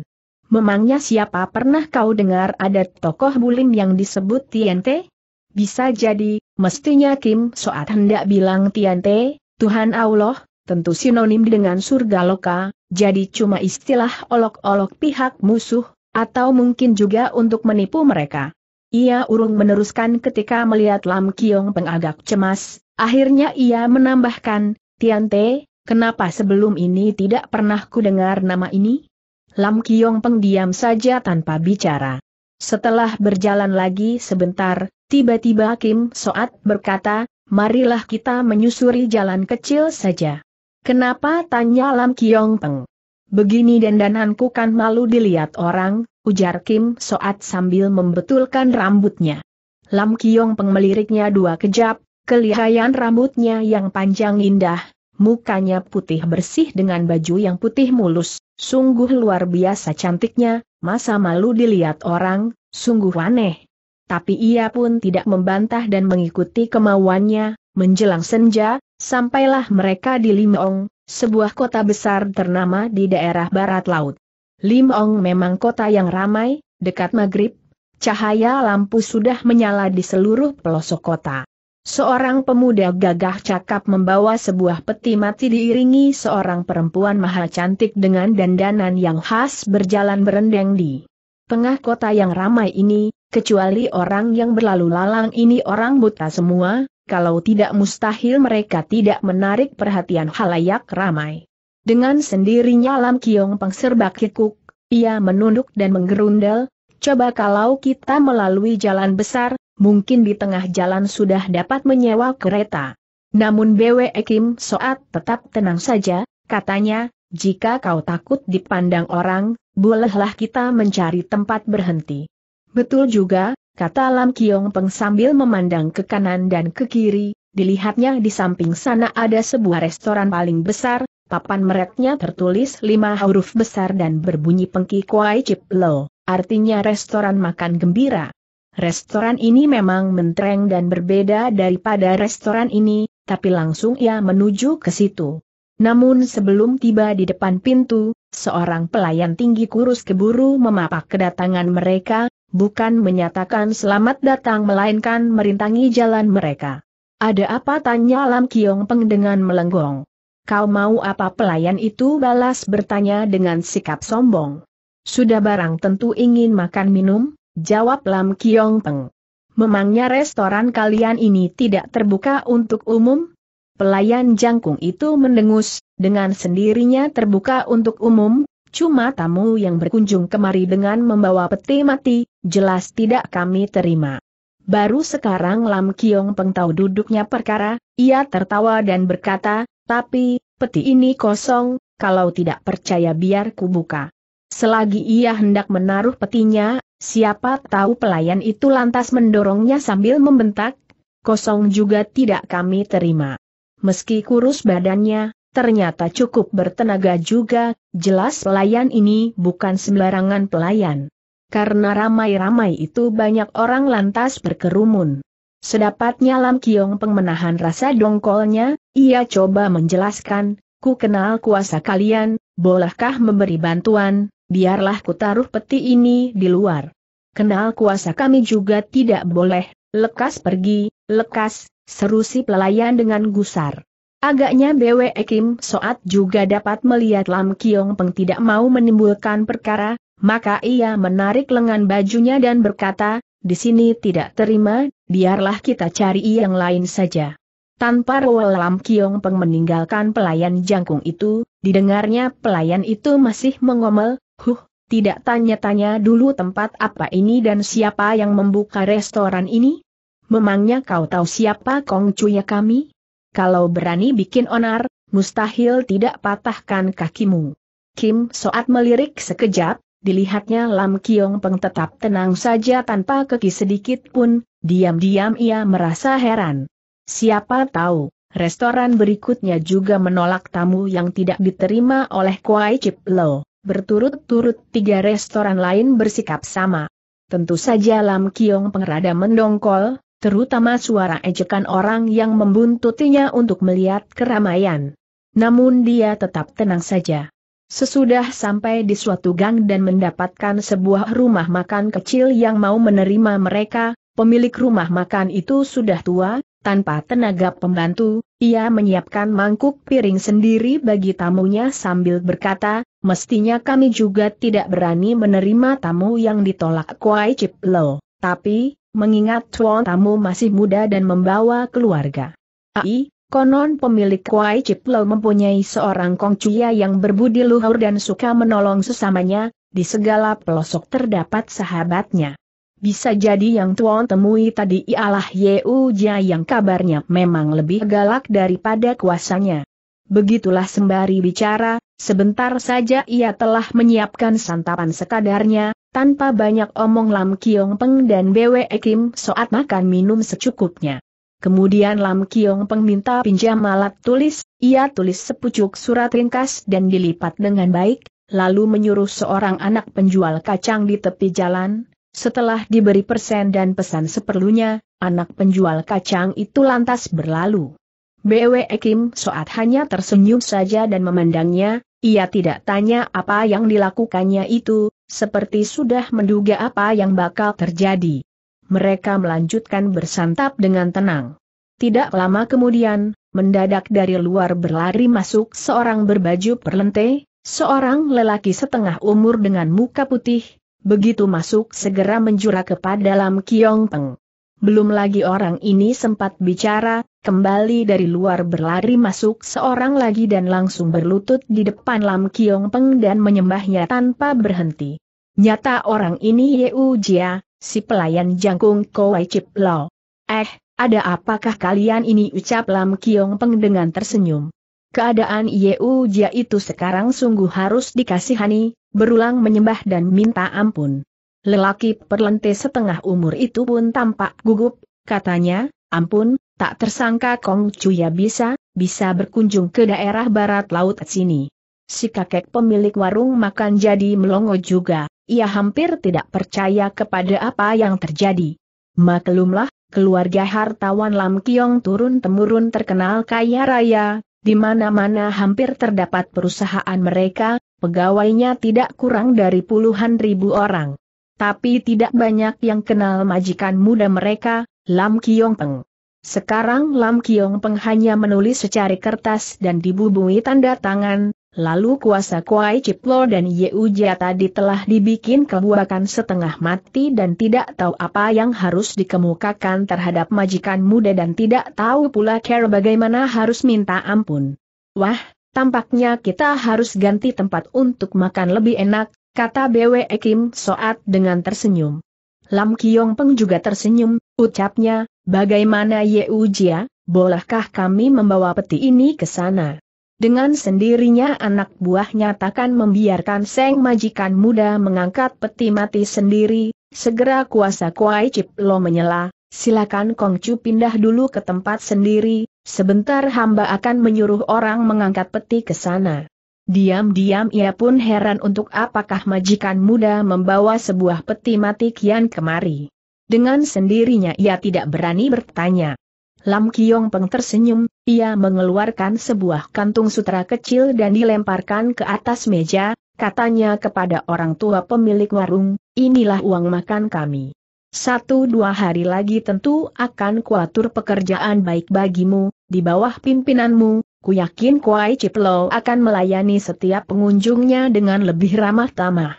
Memangnya siapa pernah kau dengar ada tokoh bulim yang disebut Tiente? Bisa jadi, mestinya Kim Soat hendak bilang Tiente, Tuhan Allah, tentu sinonim dengan surga loka, jadi cuma istilah olok-olok pihak musuh, atau mungkin juga untuk menipu mereka. Ia urung meneruskan ketika melihat Lam Kiong pengagak cemas, akhirnya ia menambahkan, Tiante, kenapa sebelum ini tidak pernah ku dengar nama ini? Lam Kiong Peng diam saja tanpa bicara. Setelah berjalan lagi sebentar, tiba-tiba Kim Soat berkata, marilah kita menyusuri jalan kecil saja. Kenapa tanya Lam Kiong Peng? Begini dandananku kan malu dilihat orang, ujar Kim Soat sambil membetulkan rambutnya. Lam Kiong Peng meliriknya dua kejap, kelihayan rambutnya yang panjang indah, Mukanya putih bersih dengan baju yang putih mulus, sungguh luar biasa cantiknya, masa malu dilihat orang, sungguh aneh. Tapi ia pun tidak membantah dan mengikuti kemauannya, menjelang senja, sampailah mereka di Limong, sebuah kota besar ternama di daerah barat laut. Limong memang kota yang ramai, dekat maghrib, cahaya lampu sudah menyala di seluruh pelosok kota. Seorang pemuda gagah cakap membawa sebuah peti mati diiringi seorang perempuan maha cantik dengan dandanan yang khas berjalan berendeng di tengah kota yang ramai ini, kecuali orang yang berlalu lalang ini orang buta semua, kalau tidak mustahil mereka tidak menarik perhatian halayak ramai. Dengan sendirinya Lam Kiong Peng serba kikuk, ia menunduk dan menggerundel, coba kalau kita melalui jalan besar, mungkin di tengah jalan sudah dapat menyewa kereta. Namun BW Kim Soat tetap tenang saja, katanya, jika kau takut dipandang orang, bolehlah kita mencari tempat berhenti. Betul juga, kata Lam Kiong Peng sambil memandang ke kanan dan ke kiri, dilihatnya di samping sana ada sebuah restoran paling besar, papan mereknya tertulis lima huruf besar dan berbunyi pengki kuai cip lo, artinya restoran makan gembira. Restoran ini memang mentereng dan berbeda daripada restoran ini, tapi langsung ia menuju ke situ. Namun sebelum tiba di depan pintu, seorang pelayan tinggi kurus keburu memapak kedatangan mereka, bukan menyatakan selamat datang melainkan merintangi jalan mereka. Ada apa tanya Lam Kiong Peng dengan melenggong? Kau mau apa pelayan itu balas bertanya dengan sikap sombong. Sudah barang tentu ingin makan minum? Jawab Lam Kiong Peng. Memangnya restoran kalian ini tidak terbuka untuk umum? Pelayan jangkung itu mendengus, dengan sendirinya terbuka untuk umum, cuma tamu yang berkunjung kemari dengan membawa peti mati, jelas tidak kami terima. Baru sekarang Lam Kiong Peng tahu duduknya perkara, ia tertawa dan berkata, tapi, peti ini kosong, kalau tidak percaya biar ku buka. Selagi ia hendak menaruh petinya, Siapa tahu pelayan itu lantas mendorongnya sambil membentak, kosong juga tidak kami terima. Meski kurus badannya, ternyata cukup bertenaga juga, jelas pelayan ini bukan sembarangan pelayan. Karena ramai-ramai itu banyak orang lantas berkerumun. Sedapatnya Lam Kiong pemenahan rasa dongkolnya, ia coba menjelaskan, ku kenal kuasa kalian, bolehkah memberi bantuan, biarlah ku taruh peti ini di luar. kenal kuasa kami juga tidak boleh, lekas pergi, lekas, seru si pelayan dengan gusar. Agaknya BW Kim Soat juga dapat melihat Lam Kiong Peng tidak mau menimbulkan perkara, maka ia menarik lengan bajunya dan berkata, di sini tidak terima, biarlah kita cari yang lain saja. Tanpa rewel Lam Kiong Peng meninggalkan pelayan jangkung itu, didengarnya pelayan itu masih mengomel, Huh, tidak tanya-tanya dulu tempat apa ini dan siapa yang membuka restoran ini? Memangnya kau tahu siapa Kong Cuya kami? Kalau berani bikin onar, mustahil tidak patahkan kakimu. Kim Soat melirik sekejap, dilihatnya Lam Kiong Peng tetap tenang saja tanpa keki sedikit pun, diam-diam ia merasa heran. Siapa tahu, restoran berikutnya juga menolak tamu yang tidak diterima oleh Kuai Chip Lo. Berturut-turut tiga restoran lain bersikap sama. Tentu saja Lam Kiong pengerada mendongkol, terutama suara ejekan orang yang membuntutinya untuk melihat keramaian. Namun dia tetap tenang saja. Sesudah sampai di suatu gang dan mendapatkan sebuah rumah makan kecil yang mau menerima mereka, pemilik rumah makan itu sudah tua, tanpa tenaga pembantu, ia menyiapkan mangkuk piring sendiri bagi tamunya sambil berkata, Mestinya kami juga tidak berani menerima tamu yang ditolak Kuai Chip Lo, tapi, mengingat tuan tamu masih muda dan membawa keluarga. Ai, konon pemilik Kuai Chip Lo mempunyai seorang kongcuya yang berbudi luhur dan suka menolong sesamanya, di segala pelosok terdapat sahabatnya. Bisa jadi yang tuan temui tadi ialah Yeu yang kabarnya memang lebih galak daripada kuasanya. Begitulah sembari bicara, sebentar saja ia telah menyiapkan santapan sekadarnya, tanpa banyak omong Lam Kiong Peng dan Bwe Kim soat makan minum secukupnya. Kemudian Lam Kiong Peng minta pinjam alat tulis, ia tulis sepucuk surat ringkas dan dilipat dengan baik, lalu menyuruh seorang anak penjual kacang di tepi jalan, setelah diberi persen dan pesan seperlunya, anak penjual kacang itu lantas berlalu. Bwe Kim Soat hanya tersenyum saja dan memandangnya, ia tidak tanya apa yang dilakukannya itu, seperti sudah menduga apa yang bakal terjadi. Mereka melanjutkan bersantap dengan tenang. Tidak lama kemudian, mendadak dari luar berlari masuk seorang berbaju perlente, seorang lelaki setengah umur dengan muka putih, begitu masuk segera menjura kepada dalam Kiong Peng. Belum lagi orang ini sempat bicara, kembali dari luar berlari masuk seorang lagi dan langsung berlutut di depan Lam Kiong Peng dan menyembahnya tanpa berhenti. Nyata orang ini Yeu Jia, si pelayan jangkung Kowai chip Lo. Eh, ada apakah kalian ini ucap Lam Kiong Peng dengan tersenyum. Keadaan Yeu Jia itu sekarang sungguh harus dikasihani, berulang menyembah dan minta ampun. Lelaki perlente setengah umur itu pun tampak gugup, katanya, ampun, tak tersangka Kong Cuya bisa, bisa berkunjung ke daerah barat laut sini. Si kakek pemilik warung makan jadi melongo juga, ia hampir tidak percaya kepada apa yang terjadi. Maklumlah, keluarga hartawan Lam Kiong turun-temurun terkenal kaya raya, di mana-mana hampir terdapat perusahaan mereka, pegawainya tidak kurang dari puluhan ribu orang. Tapi tidak banyak yang kenal majikan muda mereka, Lam Kiong Peng. Sekarang Lam Kiong Peng hanya menulis secari kertas dan dibubui tanda tangan, lalu kuasa Kuai Ciplo dan Ye Uja tadi telah dibikin kebuakan setengah mati dan tidak tahu apa yang harus dikemukakan terhadap majikan muda dan tidak tahu pula cara bagaimana harus minta ampun. Wah, tampaknya kita harus ganti tempat untuk makan lebih enak, kata BW Kim Soat dengan tersenyum. Lam Kiong Peng juga tersenyum, ucapnya, bagaimana Ye Ujia, bolehkah kami membawa peti ini ke sana? Dengan sendirinya anak buahnya takkan membiarkan Seng Majikan Muda mengangkat peti mati sendiri, segera kuasa Kuai Cip Lo menyela, silakan Kong Chu pindah dulu ke tempat sendiri, sebentar hamba akan menyuruh orang mengangkat peti ke sana. Diam-diam ia pun heran untuk apakah majikan muda membawa sebuah peti mati kian kemari. Dengan sendirinya ia tidak berani bertanya. Lam Kiong Peng tersenyum, ia mengeluarkan sebuah kantung sutra kecil dan dilemparkan ke atas meja, katanya kepada orang tua pemilik warung, inilah uang makan kami. Satu dua hari lagi tentu akan kuatur pekerjaan baik bagimu, di bawah pimpinanmu, Ku yakin Kuai Ciplo akan melayani setiap pengunjungnya dengan lebih ramah tamah.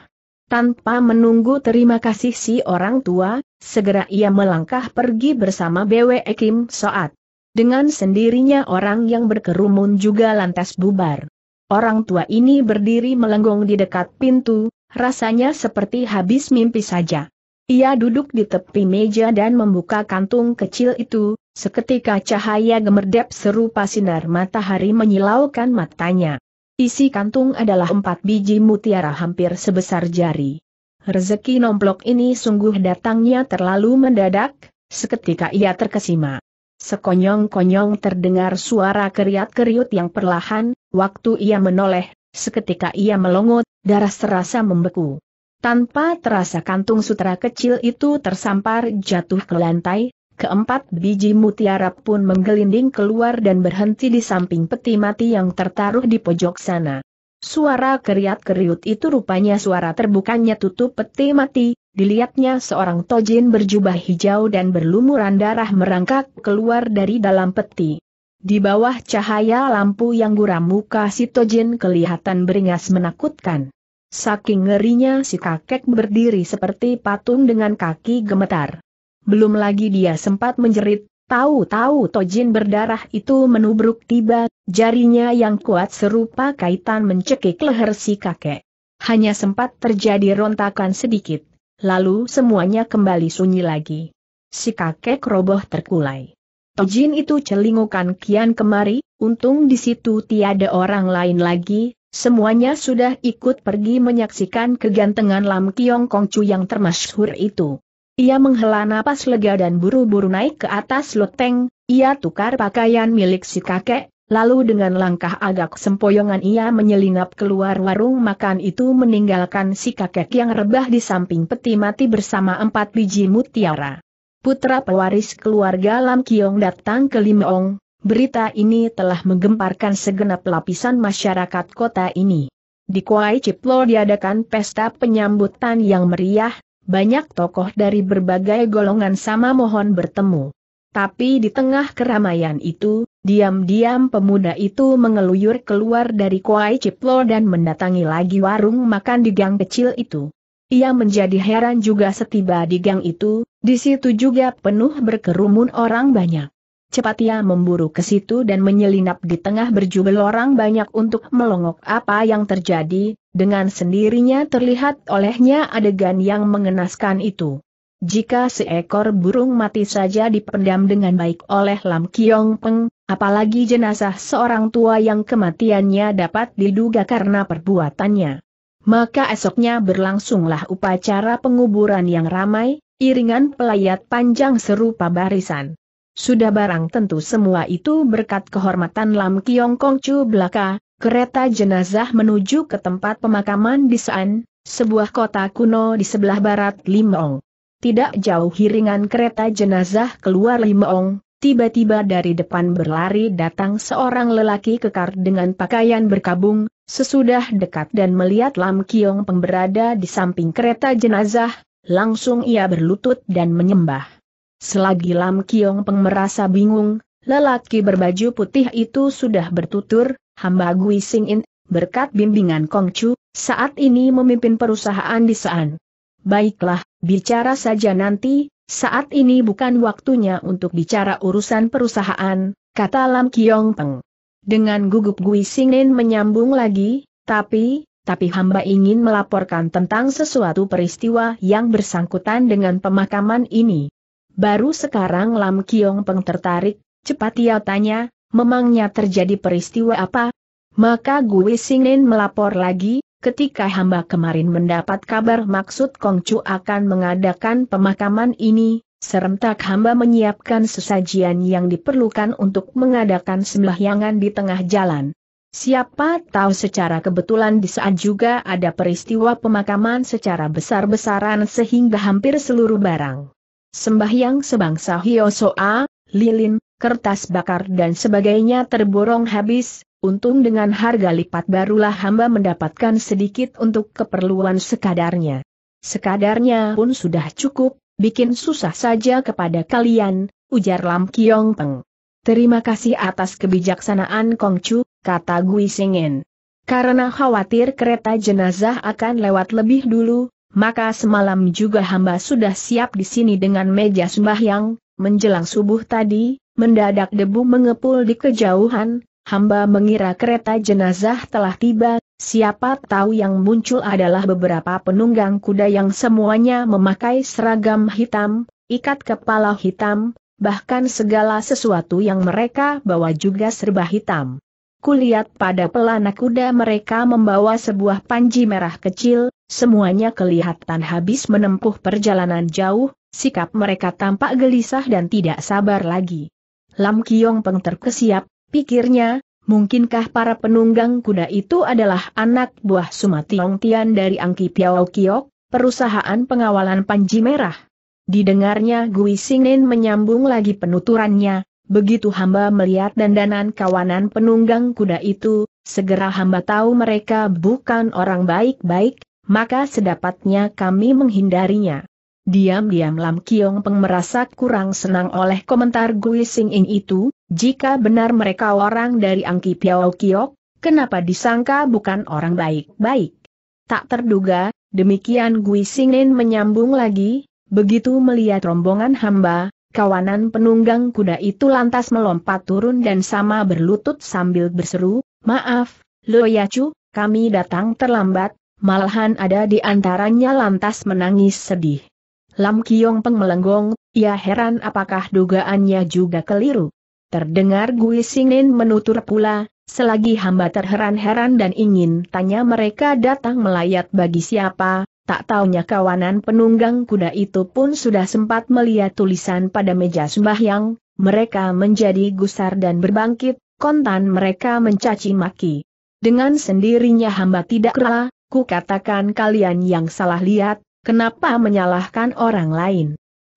Tanpa menunggu terima kasih si orang tua, segera ia melangkah pergi bersama BW Kim Soat. Dengan sendirinya orang yang berkerumun juga lantas bubar. Orang tua ini berdiri melenggong di dekat pintu, rasanya seperti habis mimpi saja. Ia duduk di tepi meja dan membuka kantung kecil itu, seketika cahaya gemerdep serupa sinar matahari menyilaukan matanya. Isi kantung adalah empat biji mutiara hampir sebesar jari. Rezeki nomplok ini sungguh datangnya terlalu mendadak, seketika ia terkesima. Sekonyong-konyong terdengar suara keriat-keriut yang perlahan, waktu ia menoleh, seketika ia melongot, darah serasa membeku. Tanpa terasa kantung sutra kecil itu tersampar jatuh ke lantai, keempat biji mutiara pun menggelinding keluar dan berhenti di samping peti mati yang tertaruh di pojok sana. Suara keriat-keriut itu rupanya suara terbukanya tutup peti mati, dilihatnya seorang tojin berjubah hijau dan berlumuran darah merangkak keluar dari dalam peti. Di bawah cahaya lampu yang guram muka si tojin kelihatan beringas menakutkan. Saking ngerinya si kakek berdiri seperti patung dengan kaki gemetar. Belum lagi dia sempat menjerit, tahu-tahu tojin berdarah itu menubruk tiba, jarinya yang kuat serupa kaitan mencekik leher si kakek. Hanya sempat terjadi rontakan sedikit, lalu semuanya kembali sunyi lagi. Si kakek roboh terkulai. Tojin itu celingukan kian kemari, untung di situ tiada orang lain lagi, Semuanya sudah ikut pergi menyaksikan kegantengan Lam Kiong Kong Chu yang termasyhur itu. Ia menghela napas lega dan buru-buru naik ke atas loteng, ia tukar pakaian milik si kakek, lalu dengan langkah agak sempoyongan ia menyelinap keluar warung makan itu meninggalkan si kakek yang rebah di samping peti mati bersama empat biji mutiara. Putra pewaris keluarga Lam Kiong datang ke Limong, berita ini telah menggemparkan segenap lapisan masyarakat kota ini. Di Kuai Ciplo diadakan pesta penyambutan yang meriah, banyak tokoh dari berbagai golongan sama mohon bertemu. Tapi di tengah keramaian itu, diam-diam pemuda itu mengeluyur keluar dari Kuai Ciplo dan mendatangi lagi warung makan di gang kecil itu. Ia menjadi heran juga setiba di gang itu, di situ juga penuh berkerumun orang banyak. Cepat ia memburu ke situ dan menyelinap di tengah berjubel orang banyak untuk melongok apa yang terjadi, dengan sendirinya terlihat olehnya adegan yang mengenaskan itu. Jika seekor burung mati saja dipendam dengan baik oleh Lam Kiong Peng, apalagi jenazah seorang tua yang kematiannya dapat diduga karena perbuatannya. Maka esoknya berlangsunglah upacara penguburan yang ramai, iringan pelayat panjang serupa barisan. Sudah barang tentu semua itu berkat kehormatan Lam Kiong Kong Chu Belaka, kereta jenazah menuju ke tempat pemakaman di San, sebuah kota kuno di sebelah barat Limong. Tidak jauh hiringan kereta jenazah keluar Limong, tiba-tiba dari depan berlari datang seorang lelaki kekar dengan pakaian berkabung, sesudah dekat dan melihat Lam Kiong berada di samping kereta jenazah, langsung ia berlutut dan menyembah. Selagi Lam Kiong Peng merasa bingung, lelaki berbaju putih itu sudah bertutur, hamba Gui Sing In, berkat bimbingan Kong Chu, saat ini memimpin perusahaan di Saan. Baiklah, bicara saja nanti, saat ini bukan waktunya untuk bicara urusan perusahaan, kata Lam Kiong Peng. Dengan gugup Gui In menyambung lagi, tapi, tapi hamba ingin melaporkan tentang sesuatu peristiwa yang bersangkutan dengan pemakaman ini. Baru sekarang Lam Kiong Peng tertarik, cepat ia tanya, memangnya terjadi peristiwa apa? Maka Gui Singin melapor lagi, ketika hamba kemarin mendapat kabar maksud Kong Chu akan mengadakan pemakaman ini, serentak hamba menyiapkan sesajian yang diperlukan untuk mengadakan sembahyangan di tengah jalan. Siapa tahu secara kebetulan di saat juga ada peristiwa pemakaman secara besar-besaran sehingga hampir seluruh barang Sembahyang sebangsa hiosoa, lilin, kertas bakar dan sebagainya terborong habis, untung dengan harga lipat barulah hamba mendapatkan sedikit untuk keperluan sekadarnya. Sekadarnya pun sudah cukup, bikin susah saja kepada kalian, ujar Lam Kiong Peng. Terima kasih atas kebijaksanaan Kong Chu, kata Gui Karena khawatir kereta jenazah akan lewat lebih dulu, maka semalam juga hamba sudah siap di sini dengan meja sembahyang, menjelang subuh tadi, mendadak debu mengepul di kejauhan, hamba mengira kereta jenazah telah tiba, siapa tahu yang muncul adalah beberapa penunggang kuda yang semuanya memakai seragam hitam, ikat kepala hitam, bahkan segala sesuatu yang mereka bawa juga serba hitam. Kulihat pada pelana kuda mereka membawa sebuah panji merah kecil, semuanya kelihatan habis menempuh perjalanan jauh, sikap mereka tampak gelisah dan tidak sabar lagi. Lam Kiong Peng terkesiap, pikirnya, mungkinkah para penunggang kuda itu adalah anak buah Sumationg Tian dari Angki Piao Kiok, perusahaan pengawalan Panji Merah? Didengarnya Gui Singin menyambung lagi penuturannya, begitu hamba melihat dandanan kawanan penunggang kuda itu, segera hamba tahu mereka bukan orang baik-baik, maka sedapatnya kami menghindarinya. Diam-diam Lam Kiong Peng merasa kurang senang oleh komentar Gui Sing In itu, jika benar mereka orang dari Angki Piao Kiok, kenapa disangka bukan orang baik-baik? Tak terduga, demikian Gui Sing In menyambung lagi, begitu melihat rombongan hamba, kawanan penunggang kuda itu lantas melompat turun dan sama berlutut sambil berseru, Maaf, Lo Yacu, kami datang terlambat, malahan ada di antaranya lantas menangis sedih. Lam Kiong Peng melenggong, ia ya heran apakah dugaannya juga keliru. Terdengar Gui Singin menutur pula, selagi hamba terheran-heran dan ingin tanya mereka datang melayat bagi siapa, tak taunya kawanan penunggang kuda itu pun sudah sempat melihat tulisan pada meja sembahyang, mereka menjadi gusar dan berbangkit, kontan mereka mencaci maki. Dengan sendirinya hamba tidak rela, Ku katakan kalian yang salah lihat, kenapa menyalahkan orang lain?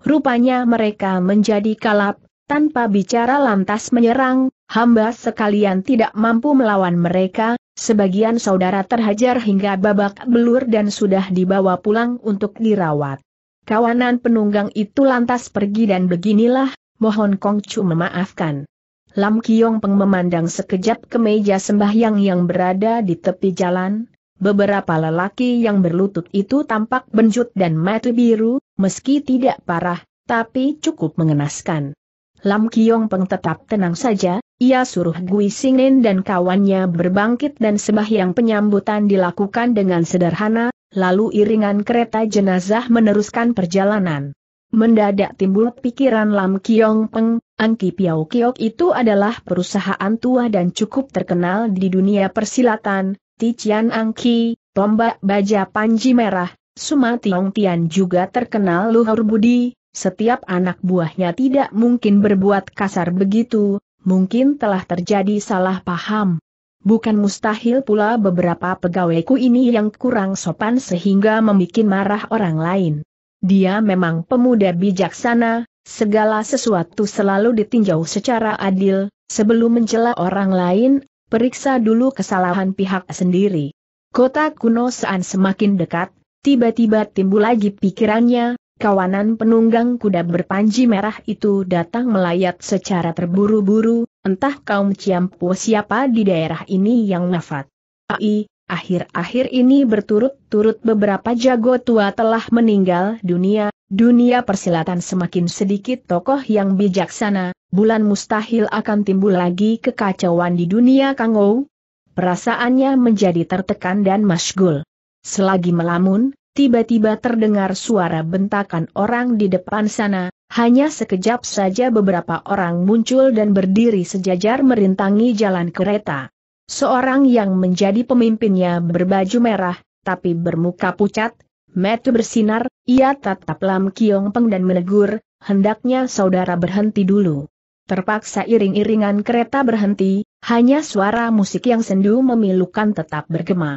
Rupanya mereka menjadi kalap, tanpa bicara lantas menyerang, hamba sekalian tidak mampu melawan mereka, sebagian saudara terhajar hingga babak belur dan sudah dibawa pulang untuk dirawat. Kawanan penunggang itu lantas pergi dan beginilah, mohon Kongcu memaafkan. Lam Kiong Peng memandang sekejap ke meja sembahyang yang berada di tepi jalan, Beberapa lelaki yang berlutut itu tampak benjut dan mati biru, meski tidak parah, tapi cukup mengenaskan. Lam Kiong Peng tetap tenang saja, ia suruh Gui Singin dan kawannya berbangkit dan sembahyang penyambutan dilakukan dengan sederhana, lalu iringan kereta jenazah meneruskan perjalanan. Mendadak timbul pikiran Lam Kiong Peng, Angki Piao Kiok itu adalah perusahaan tua dan cukup terkenal di dunia persilatan, Tijian Angki, tombak baja panji merah, Suma Tiong Tian juga terkenal luhur budi, setiap anak buahnya tidak mungkin berbuat kasar begitu, mungkin telah terjadi salah paham. Bukan mustahil pula beberapa pegawaiku ini yang kurang sopan sehingga membuat marah orang lain. Dia memang pemuda bijaksana, segala sesuatu selalu ditinjau secara adil, sebelum mencela orang lain, Periksa dulu kesalahan pihak sendiri. Kota kuno Saan semakin dekat, tiba-tiba timbul lagi pikirannya, kawanan penunggang kuda berpanji merah itu datang melayat secara terburu-buru, entah kaum Ciampu siapa di daerah ini yang nafat. Ai, akhir-akhir ini berturut-turut beberapa jago tua telah meninggal dunia, Dunia persilatan semakin sedikit tokoh yang bijaksana, bulan mustahil akan timbul lagi kekacauan di dunia Kangou. Perasaannya menjadi tertekan dan masgul. Selagi melamun, tiba-tiba terdengar suara bentakan orang di depan sana, hanya sekejap saja beberapa orang muncul dan berdiri sejajar merintangi jalan kereta. Seorang yang menjadi pemimpinnya berbaju merah, tapi bermuka pucat, Metu bersinar, ia tatap Lam Kiong Peng dan menegur, hendaknya saudara berhenti dulu. Terpaksa iring-iringan kereta berhenti, hanya suara musik yang sendu memilukan tetap bergema.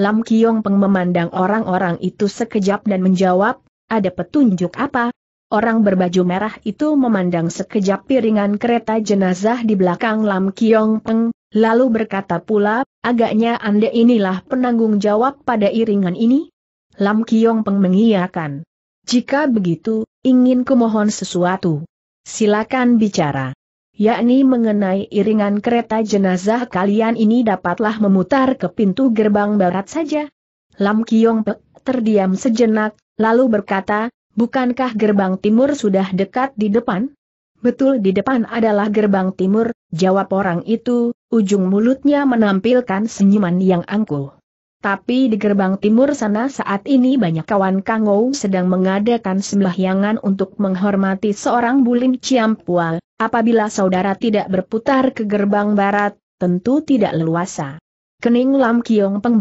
Lam Kiong Peng memandang orang-orang itu sekejap dan menjawab, ada petunjuk apa? Orang berbaju merah itu memandang sekejap piringan kereta jenazah di belakang Lam Kiong Peng, lalu berkata pula, agaknya Anda inilah penanggung jawab pada iringan ini? Lam Kiong Peng mengiyakan. Jika begitu, ingin kumohon sesuatu. Silakan bicara. Yakni mengenai iringan kereta jenazah kalian ini dapatlah memutar ke pintu gerbang barat saja. Lam Kiong terdiam sejenak, lalu berkata, bukankah gerbang timur sudah dekat di depan? Betul di depan adalah gerbang timur, jawab orang itu, ujung mulutnya menampilkan senyuman yang angkuh. Tapi di gerbang timur sana saat ini banyak kawan Kangou sedang mengadakan sembahyangan untuk menghormati seorang bulim Ciampual. Apabila saudara tidak berputar ke gerbang barat, tentu tidak leluasa. Kening Lam Kiong Peng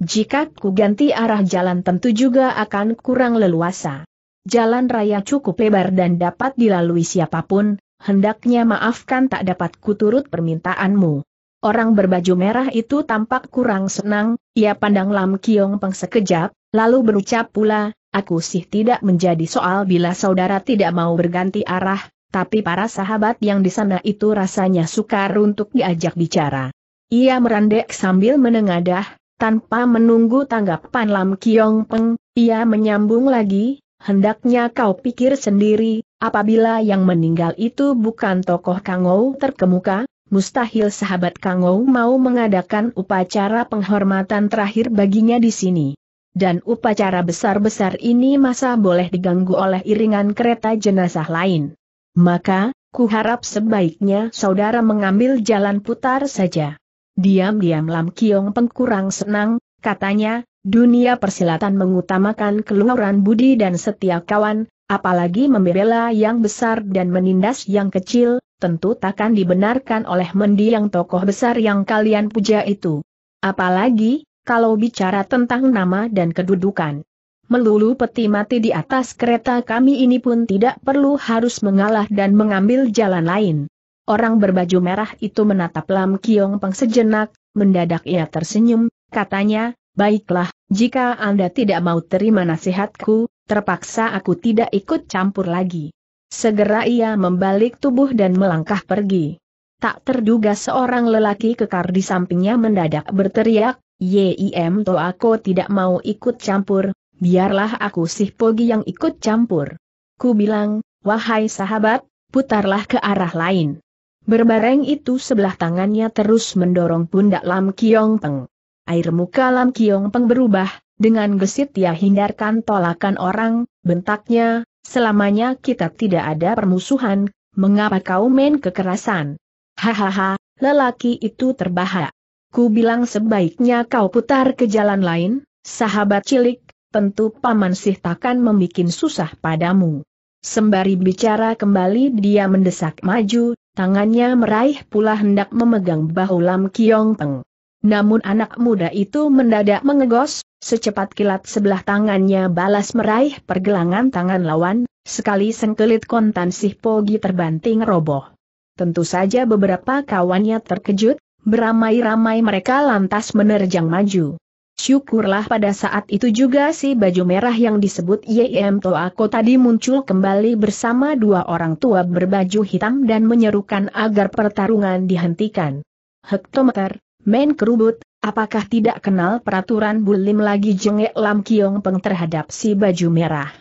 jika ku ganti arah jalan tentu juga akan kurang leluasa. Jalan raya cukup lebar dan dapat dilalui siapapun, hendaknya maafkan tak dapat kuturut permintaanmu. Orang berbaju merah itu tampak kurang senang, ia pandang Lam Kiong Peng sekejap, lalu berucap pula, aku sih tidak menjadi soal bila saudara tidak mau berganti arah, tapi para sahabat yang di sana itu rasanya sukar untuk diajak bicara. Ia merandek sambil menengadah, tanpa menunggu tanggapan Lam Kiong Peng, ia menyambung lagi, hendaknya kau pikir sendiri, apabila yang meninggal itu bukan tokoh Kangou terkemuka, mustahil sahabat Kangou mau mengadakan upacara penghormatan terakhir baginya di sini. Dan upacara besar-besar ini masa boleh diganggu oleh iringan kereta jenazah lain. Maka, kuharap sebaiknya saudara mengambil jalan putar saja. Diam-diam Lam Kiong pengkurang senang, katanya, dunia persilatan mengutamakan keluaran budi dan setia kawan, apalagi membela yang besar dan menindas yang kecil, tentu takkan dibenarkan oleh mendiang tokoh besar yang kalian puja itu. Apalagi, kalau bicara tentang nama dan kedudukan. Melulu peti mati di atas kereta kami ini pun tidak perlu harus mengalah dan mengambil jalan lain. Orang berbaju merah itu menatap Lam Kiong Peng sejenak, mendadak ia tersenyum, katanya, baiklah, jika Anda tidak mau terima nasihatku, terpaksa aku tidak ikut campur lagi. Segera ia membalik tubuh dan melangkah pergi. Tak terduga seorang lelaki kekar di sampingnya mendadak berteriak, Yim to aku tidak mau ikut campur, biarlah aku sih pogi yang ikut campur. Ku bilang, wahai sahabat, putarlah ke arah lain. Berbareng itu sebelah tangannya terus mendorong pundak Lam Kiong Peng. Air muka Lam Kiong Peng berubah, dengan gesit ia hindarkan tolakan orang, bentaknya, Selamanya kita tidak ada permusuhan, mengapa kau main kekerasan? Hahaha, lelaki itu terbahak. Ku bilang sebaiknya kau putar ke jalan lain, sahabat cilik, tentu paman sih takkan membuat susah padamu. Sembari bicara kembali dia mendesak maju, tangannya meraih pula hendak memegang bahu Lam Kiong Peng. Namun anak muda itu mendadak mengegos, Secepat kilat sebelah tangannya balas meraih pergelangan tangan lawan, sekali sengkelit kontan sih Pogi terbanting roboh. Tentu saja beberapa kawannya terkejut, beramai-ramai mereka lantas menerjang maju. Syukurlah pada saat itu juga si baju merah yang disebut YM Toako tadi muncul kembali bersama dua orang tua berbaju hitam dan menyerukan agar pertarungan dihentikan. Hektometer, main kerubut, Apakah tidak kenal peraturan bulim lagi jengek Lam Kiong Peng terhadap si baju merah?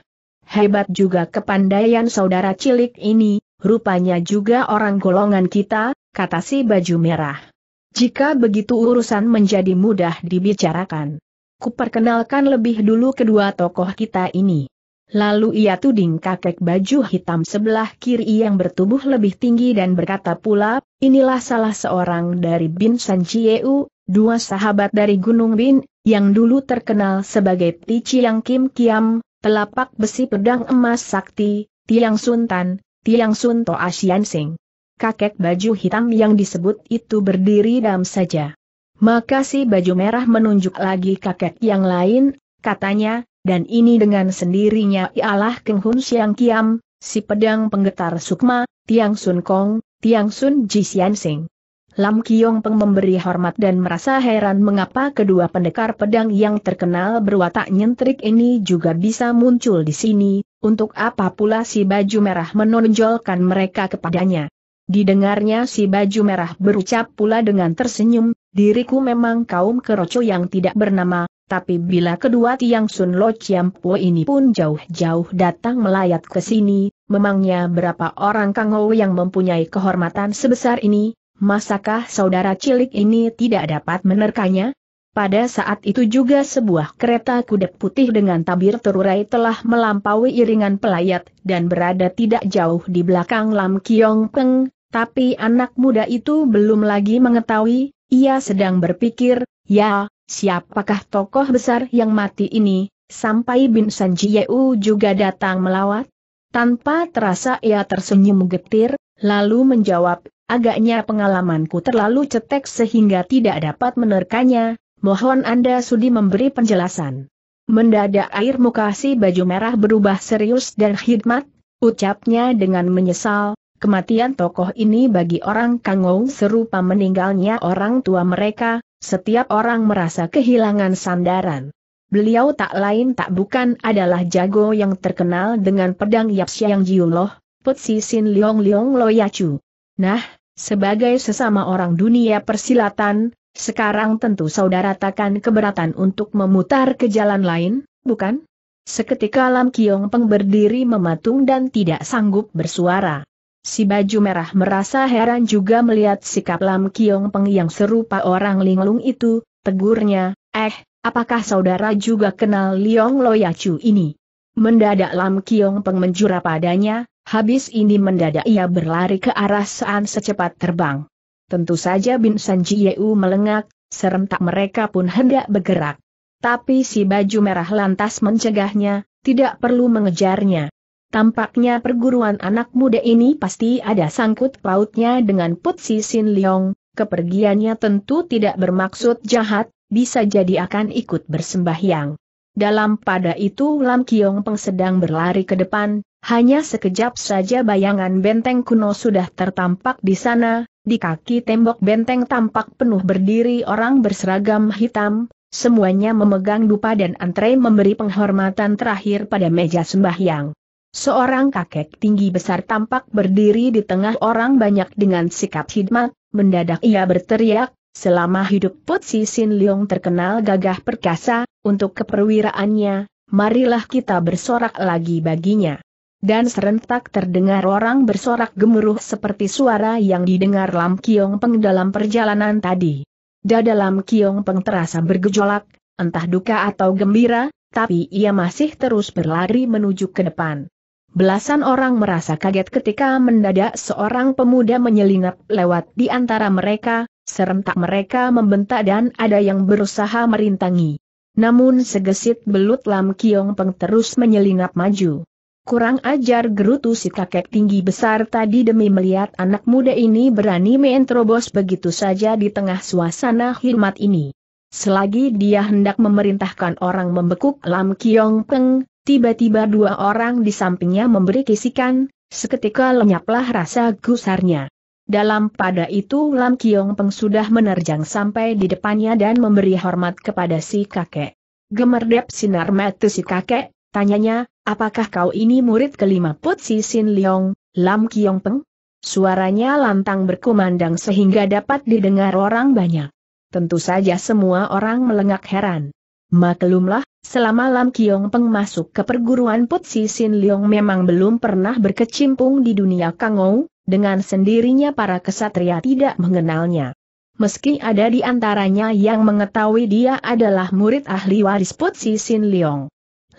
Hebat juga kepandaian saudara cilik ini, rupanya juga orang golongan kita, kata si baju merah. Jika begitu urusan menjadi mudah dibicarakan. Kuperkenalkan lebih dulu kedua tokoh kita ini. Lalu ia tuding kakek baju hitam sebelah kiri yang bertubuh lebih tinggi dan berkata pula, inilah salah seorang dari Bin San Chieu, Dua sahabat dari Gunung Bin, yang dulu terkenal sebagai Tichiang Kim Kiam, telapak besi pedang emas sakti, Tiang Suntan, Tiang Sunto Asian Sing. Kakek baju hitam yang disebut itu berdiri dam saja. Maka si baju merah menunjuk lagi kakek yang lain, katanya, dan ini dengan sendirinya ialah Keng Hun Siang Kiam, si pedang penggetar Sukma, Tiang Sun Kong, Tiang Sun Ji Sian Sing. Lam Kiong Peng memberi hormat dan merasa heran mengapa kedua pendekar pedang yang terkenal berwatak nyentrik ini juga bisa muncul di sini, untuk apa pula si baju merah menonjolkan mereka kepadanya. Didengarnya si baju merah berucap pula dengan tersenyum, diriku memang kaum keroco yang tidak bernama, tapi bila kedua tiang Sun Lo Po ini pun jauh-jauh datang melayat ke sini, memangnya berapa orang Kang Ho yang mempunyai kehormatan sebesar ini, masakah saudara cilik ini tidak dapat menerkanya? Pada saat itu juga sebuah kereta kuda putih dengan tabir terurai telah melampaui iringan pelayat dan berada tidak jauh di belakang Lam Kiong Peng, tapi anak muda itu belum lagi mengetahui, ia sedang berpikir, ya, siapakah tokoh besar yang mati ini, sampai Bin San Jieu juga datang melawat? Tanpa terasa ia tersenyum getir, lalu menjawab, Agaknya pengalamanku terlalu cetek sehingga tidak dapat menerkanya, mohon Anda sudi memberi penjelasan. Mendadak air muka si baju merah berubah serius dan khidmat, ucapnya dengan menyesal, kematian tokoh ini bagi orang Kangong serupa meninggalnya orang tua mereka, setiap orang merasa kehilangan sandaran. Beliau tak lain tak bukan adalah jago yang terkenal dengan pedang Yapsiang Jiuloh, Putsi Sin Liong Liong Loyacu. Nah, sebagai sesama orang dunia persilatan, sekarang tentu saudara takkan keberatan untuk memutar ke jalan lain, bukan? Seketika Lam Kiong Peng berdiri mematung dan tidak sanggup bersuara. Si baju merah merasa heran juga melihat sikap Lam Kiong Peng yang serupa orang linglung itu, tegurnya, eh, apakah saudara juga kenal Liong Loyacu ini? Mendadak Lam Kiong Peng menjura padanya, Habis ini mendadak ia berlari ke arah Saan secepat terbang. Tentu saja Bin Sanji Yeu melengak, serentak mereka pun hendak bergerak. Tapi si baju merah lantas mencegahnya, tidak perlu mengejarnya. Tampaknya perguruan anak muda ini pasti ada sangkut pautnya dengan Putsi Sin Leong, kepergiannya tentu tidak bermaksud jahat, bisa jadi akan ikut bersembahyang. Dalam pada itu Lam Kiong Peng sedang berlari ke depan, hanya sekejap saja bayangan benteng kuno sudah tertampak di sana, di kaki tembok benteng tampak penuh berdiri orang berseragam hitam, semuanya memegang dupa dan antre memberi penghormatan terakhir pada meja sembahyang. Seorang kakek tinggi besar tampak berdiri di tengah orang banyak dengan sikap hidmat. mendadak ia berteriak, selama hidup Putsi Sin Leong terkenal gagah perkasa, untuk keperwiraannya, marilah kita bersorak lagi baginya dan serentak terdengar orang bersorak gemuruh seperti suara yang didengar Lam Kiong Peng dalam perjalanan tadi. Dada Lam Kiong Peng terasa bergejolak, entah duka atau gembira, tapi ia masih terus berlari menuju ke depan. Belasan orang merasa kaget ketika mendadak seorang pemuda menyelinap lewat di antara mereka, serentak mereka membentak dan ada yang berusaha merintangi. Namun segesit belut Lam Kiong Peng terus menyelinap maju. Kurang ajar gerutu si kakek tinggi besar tadi demi melihat anak muda ini berani menerobos begitu saja di tengah suasana hikmat ini. Selagi dia hendak memerintahkan orang membekuk Lam Kiong Peng, tiba-tiba dua orang di sampingnya memberi kisikan, seketika lenyaplah rasa gusarnya. Dalam pada itu Lam Kiong Peng sudah menerjang sampai di depannya dan memberi hormat kepada si kakek. Gemerdep sinar mata si kakek, tanyanya, Apakah kau ini murid kelima Put Sin Leong, Lam Kiong Peng? Suaranya lantang berkumandang sehingga dapat didengar orang banyak. Tentu saja semua orang melengak heran. Maklumlah, selama Lam Kiong Peng masuk ke perguruan Put Sin Leong memang belum pernah berkecimpung di dunia Kangou, dengan sendirinya para kesatria tidak mengenalnya. Meski ada di antaranya yang mengetahui dia adalah murid ahli waris Putsi Sin Leong.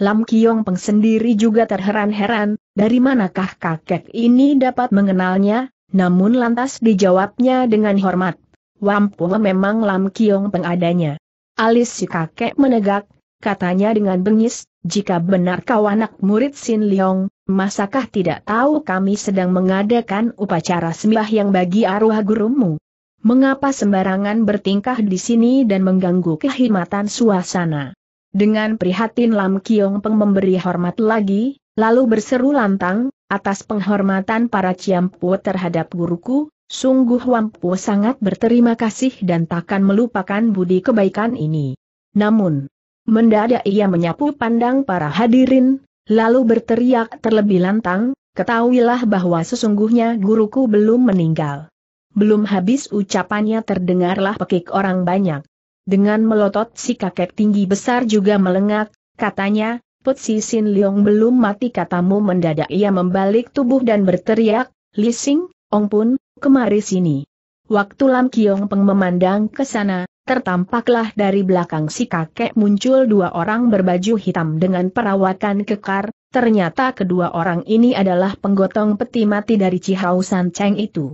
Lam Kiong Peng sendiri juga terheran-heran, dari manakah kakek ini dapat mengenalnya, namun lantas dijawabnya dengan hormat. Wampu memang Lam Kiong Peng adanya. Alis si kakek menegak, katanya dengan bengis, jika benar kau anak murid Sin Leong, masakah tidak tahu kami sedang mengadakan upacara sembah yang bagi arwah gurumu? Mengapa sembarangan bertingkah di sini dan mengganggu kehimatan suasana? Dengan prihatin Lam Kiong Peng memberi hormat lagi, lalu berseru lantang, atas penghormatan para Ciampu terhadap guruku, sungguh Wampu sangat berterima kasih dan takkan melupakan budi kebaikan ini. Namun, mendadak ia menyapu pandang para hadirin, lalu berteriak terlebih lantang, ketahuilah bahwa sesungguhnya guruku belum meninggal. Belum habis ucapannya terdengarlah pekik orang banyak. Dengan melotot si kakek tinggi besar juga melengak, katanya, Put si Sin Leong belum mati katamu mendadak ia membalik tubuh dan berteriak, Lising, Ong pun, kemari sini. Waktu Lam Kiong Peng memandang ke sana, tertampaklah dari belakang si kakek muncul dua orang berbaju hitam dengan perawakan kekar, ternyata kedua orang ini adalah penggotong peti mati dari Cihau San Cheng itu.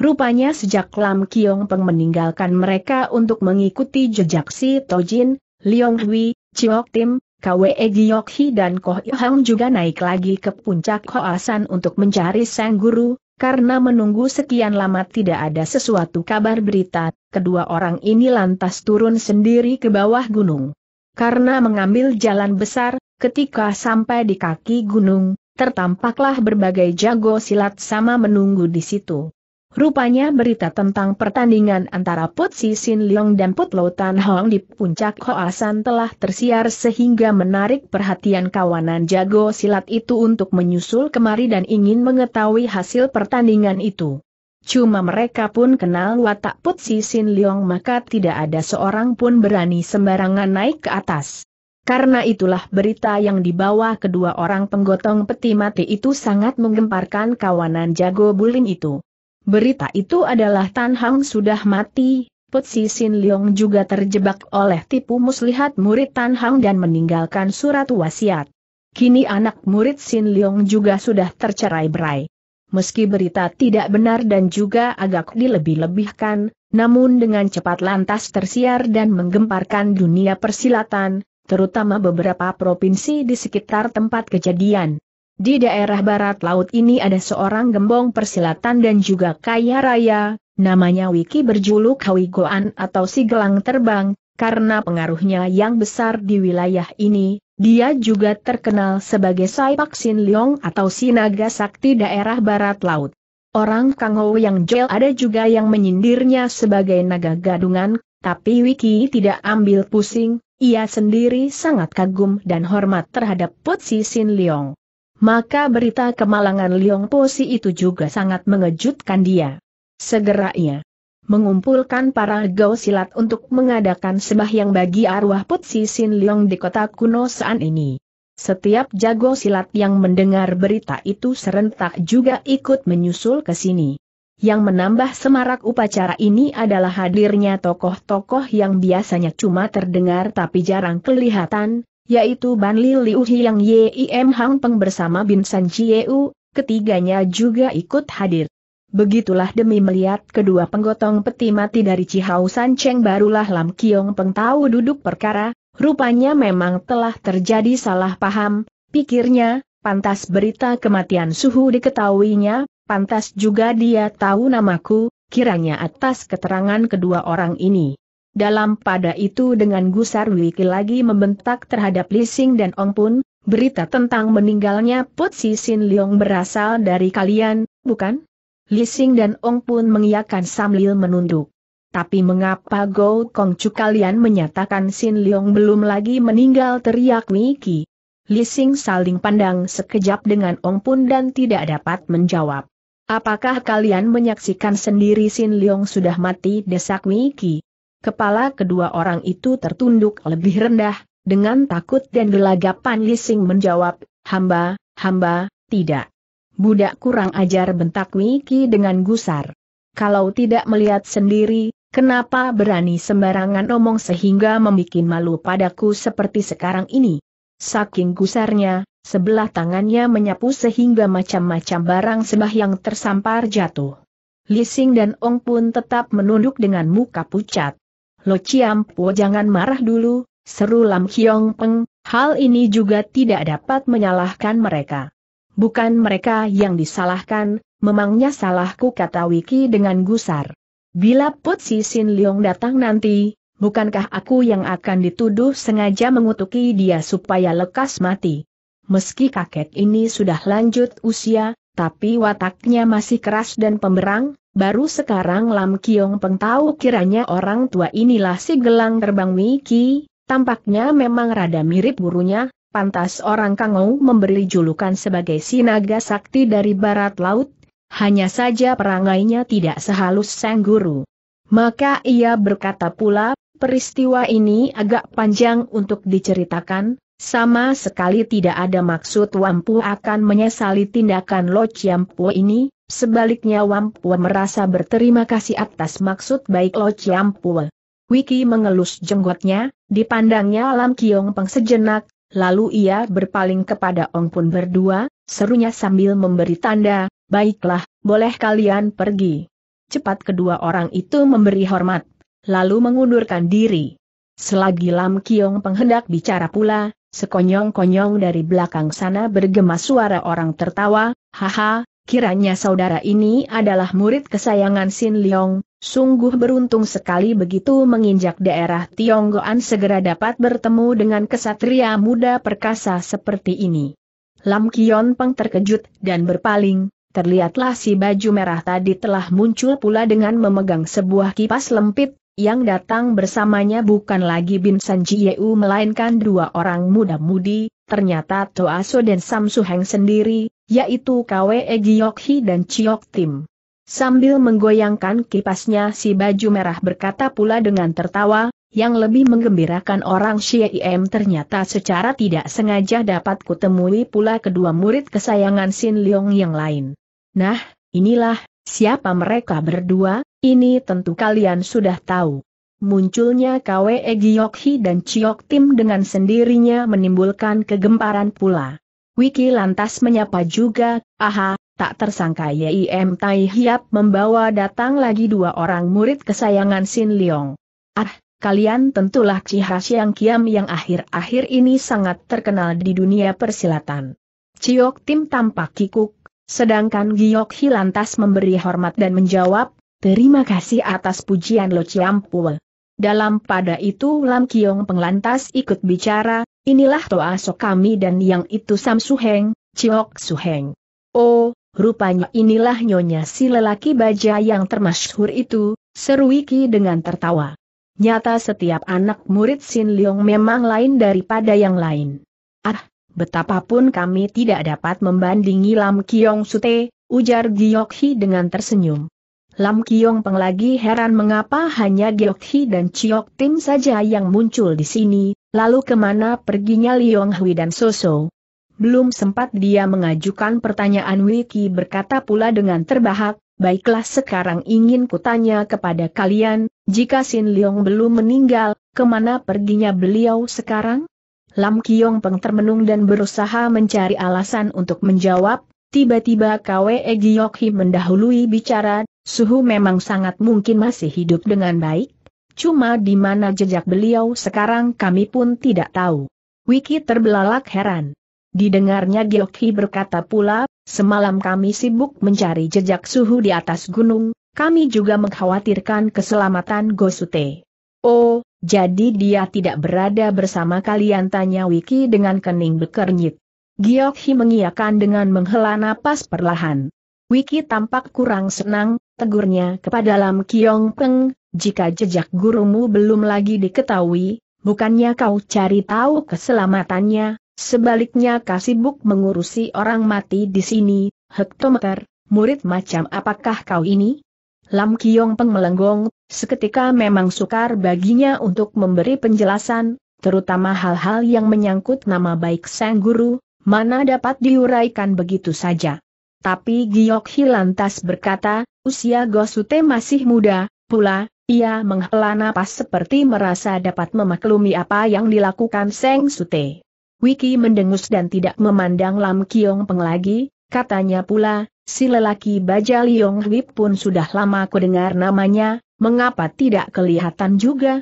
Rupanya sejak Lam Kiong Peng meninggalkan mereka untuk mengikuti jejak si Tojin, Liong Hui, Chiok Tim, Kwe Giok Hi dan Koh Hang juga naik lagi ke puncak Hoasan untuk mencari sang guru, karena menunggu sekian lama tidak ada sesuatu kabar berita, kedua orang ini lantas turun sendiri ke bawah gunung. Karena mengambil jalan besar, ketika sampai di kaki gunung, tertampaklah berbagai jago silat sama menunggu di situ. Rupanya berita tentang pertandingan antara Put Si Sin Leong dan Put Lo Tan Hong di puncak Hoasan telah tersiar sehingga menarik perhatian kawanan jago silat itu untuk menyusul kemari dan ingin mengetahui hasil pertandingan itu. Cuma mereka pun kenal watak Put Si Sin Leong maka tidak ada seorang pun berani sembarangan naik ke atas. Karena itulah berita yang dibawa kedua orang penggotong peti mati itu sangat menggemparkan kawanan jago bulin itu. Berita itu adalah Tan Hang sudah mati, Putsi Sin Leong juga terjebak oleh tipu muslihat murid Tan Hang dan meninggalkan surat wasiat. Kini anak murid Sin Leong juga sudah tercerai berai. Meski berita tidak benar dan juga agak dilebih-lebihkan, namun dengan cepat lantas tersiar dan menggemparkan dunia persilatan, terutama beberapa provinsi di sekitar tempat kejadian. Di daerah barat laut ini ada seorang gembong persilatan dan juga kaya raya, namanya Wiki berjuluk Goan atau si gelang terbang, karena pengaruhnya yang besar di wilayah ini, dia juga terkenal sebagai Saipak Sin Leong atau Sinaga Sakti daerah barat laut. Orang Kangho yang jail ada juga yang menyindirnya sebagai naga gadungan, tapi Wiki tidak ambil pusing, ia sendiri sangat kagum dan hormat terhadap Putsi Sin Leong maka berita kemalangan Liong Posi itu juga sangat mengejutkan dia. Segera ia mengumpulkan para gau silat untuk mengadakan sembahyang bagi arwah Putsi Sin Liong di kota kuno saat ini. Setiap jago silat yang mendengar berita itu serentak juga ikut menyusul ke sini. Yang menambah semarak upacara ini adalah hadirnya tokoh-tokoh yang biasanya cuma terdengar tapi jarang kelihatan, yaitu Ban Li Liu Hiang Yim Hang Peng bersama Bin San Chieu, ketiganya juga ikut hadir. Begitulah demi melihat kedua penggotong peti mati dari Cihau San Cheng barulah Lam Kiong Peng tahu duduk perkara, rupanya memang telah terjadi salah paham, pikirnya, pantas berita kematian suhu diketahuinya, pantas juga dia tahu namaku, kiranya atas keterangan kedua orang ini. Dalam pada itu dengan gusar Wiki lagi membentak terhadap Li dan Ong Pun, berita tentang meninggalnya Put Si Sin Leong berasal dari kalian, bukan? Li dan Ong Pun mengiyakan sambil menunduk. Tapi mengapa Go Kongcu kalian menyatakan Sin Leong belum lagi meninggal teriak Wiki? Li saling pandang sekejap dengan Ong Pun dan tidak dapat menjawab. Apakah kalian menyaksikan sendiri Sin Leong sudah mati desak Wiki? Kepala kedua orang itu tertunduk lebih rendah, dengan takut dan gelagapan Lising menjawab, hamba, hamba, tidak. Budak kurang ajar bentak Wiki dengan gusar. Kalau tidak melihat sendiri, kenapa berani sembarangan omong sehingga membuat malu padaku seperti sekarang ini? Saking gusarnya, sebelah tangannya menyapu sehingga macam-macam barang sembahyang yang tersampar jatuh. Lising dan Ong pun tetap menunduk dengan muka pucat. Lo Po jangan marah dulu, seru Lam Hyong Peng, hal ini juga tidak dapat menyalahkan mereka. Bukan mereka yang disalahkan, memangnya salahku kata Wiki dengan gusar. Bila Put Si Sin Leong datang nanti, bukankah aku yang akan dituduh sengaja mengutuki dia supaya lekas mati? Meski kakek ini sudah lanjut usia, tapi wataknya masih keras dan pemberang, Baru sekarang Lam Kiong Peng tahu kiranya orang tua inilah si gelang terbang Wiki, tampaknya memang rada mirip gurunya, pantas orang Kangou memberi julukan sebagai si naga sakti dari barat laut, hanya saja perangainya tidak sehalus sang guru. Maka ia berkata pula, peristiwa ini agak panjang untuk diceritakan, sama sekali tidak ada maksud Wampu akan menyesali tindakan Lo Chiampu ini, sebaliknya Wampu merasa berterima kasih atas maksud baik Lo Chiampu. Wiki mengelus jenggotnya, dipandangnya Lam Kiong Peng sejenak, lalu ia berpaling kepada Ong Pun berdua, serunya sambil memberi tanda, baiklah, boleh kalian pergi. Cepat kedua orang itu memberi hormat, lalu mengundurkan diri. Selagi Lam Kiong penghendak bicara pula, Sekonyong-konyong dari belakang sana bergema suara orang tertawa, haha, kiranya saudara ini adalah murid kesayangan Sin Leong, sungguh beruntung sekali begitu menginjak daerah Tionggoan segera dapat bertemu dengan kesatria muda perkasa seperti ini. Lam Kion Peng terkejut dan berpaling, terlihatlah si baju merah tadi telah muncul pula dengan memegang sebuah kipas lempit, yang datang bersamanya bukan lagi Bin San Jieu melainkan dua orang muda-mudi, ternyata So dan Sam Su Heng sendiri, yaitu Kwe Hi dan Chiok Tim. Sambil menggoyangkan kipasnya si baju merah berkata pula dengan tertawa, yang lebih menggembirakan orang Syi'im ternyata secara tidak sengaja dapat kutemui pula kedua murid kesayangan Sin Leong yang lain. Nah, inilah, Siapa mereka berdua, ini tentu kalian sudah tahu. Munculnya Kwe Hi dan Chiok Tim dengan sendirinya menimbulkan kegemparan pula. Wiki lantas menyapa juga, aha, tak tersangka Yim Tai Hiap membawa datang lagi dua orang murid kesayangan Sin Leong. Ah, Kalian tentulah Ciha Siang Kiam yang akhir-akhir ini sangat terkenal di dunia persilatan. Chiok Tim tampak kikuk, Sedangkan Giok Hi lantas memberi hormat dan menjawab, terima kasih atas pujian Lo Ciampul. Dalam pada itu Lam Kiong penglantas ikut bicara, inilah Toa Sok kami dan yang itu Sam Suheng, Ciok Suheng. Oh, rupanya inilah nyonya si lelaki baja yang termasyhur itu, seru Wiki dengan tertawa. Nyata setiap anak murid Sin Leong memang lain daripada yang lain. Ah, Betapapun kami tidak dapat membandingi Lam Kiong Sute, ujar Hi dengan tersenyum. Lam Kiong Peng lagi heran mengapa hanya Hi dan Chiok Tim saja yang muncul di sini, lalu kemana perginya Liong Hui dan Soso. Belum sempat dia mengajukan pertanyaan Wiki berkata pula dengan terbahak, Baiklah sekarang ingin kutanya kepada kalian, jika Sin Leong belum meninggal, kemana perginya beliau sekarang? Lam Kiong Peng termenung dan berusaha mencari alasan untuk menjawab, tiba-tiba Kwe Giokhi mendahului bicara, Suhu memang sangat mungkin masih hidup dengan baik, cuma di mana jejak beliau sekarang kami pun tidak tahu. Wiki terbelalak heran. Didengarnya Giokhi berkata pula, semalam kami sibuk mencari jejak suhu di atas gunung, kami juga mengkhawatirkan keselamatan Gosute. Oh, jadi dia tidak berada bersama kalian tanya Wiki dengan kening bekernyit. Giokhi mengiakan dengan menghela napas perlahan. Wiki tampak kurang senang, tegurnya kepada Lam Kiong Peng, jika jejak gurumu belum lagi diketahui, bukannya kau cari tahu keselamatannya, sebaliknya kau sibuk mengurusi orang mati di sini, hektometer, murid macam apakah kau ini? Lam Kiong Peng melenggong, seketika memang sukar baginya untuk memberi penjelasan, terutama hal-hal yang menyangkut nama baik sang guru, mana dapat diuraikan begitu saja. Tapi Giok Hilantas berkata, usia Gosute masih muda, pula, ia menghela napas seperti merasa dapat memaklumi apa yang dilakukan Seng Sute. Wiki mendengus dan tidak memandang Lam Kiong Peng lagi, Katanya pula, si lelaki baja Liong Hui pun sudah lama kudengar namanya, mengapa tidak kelihatan juga?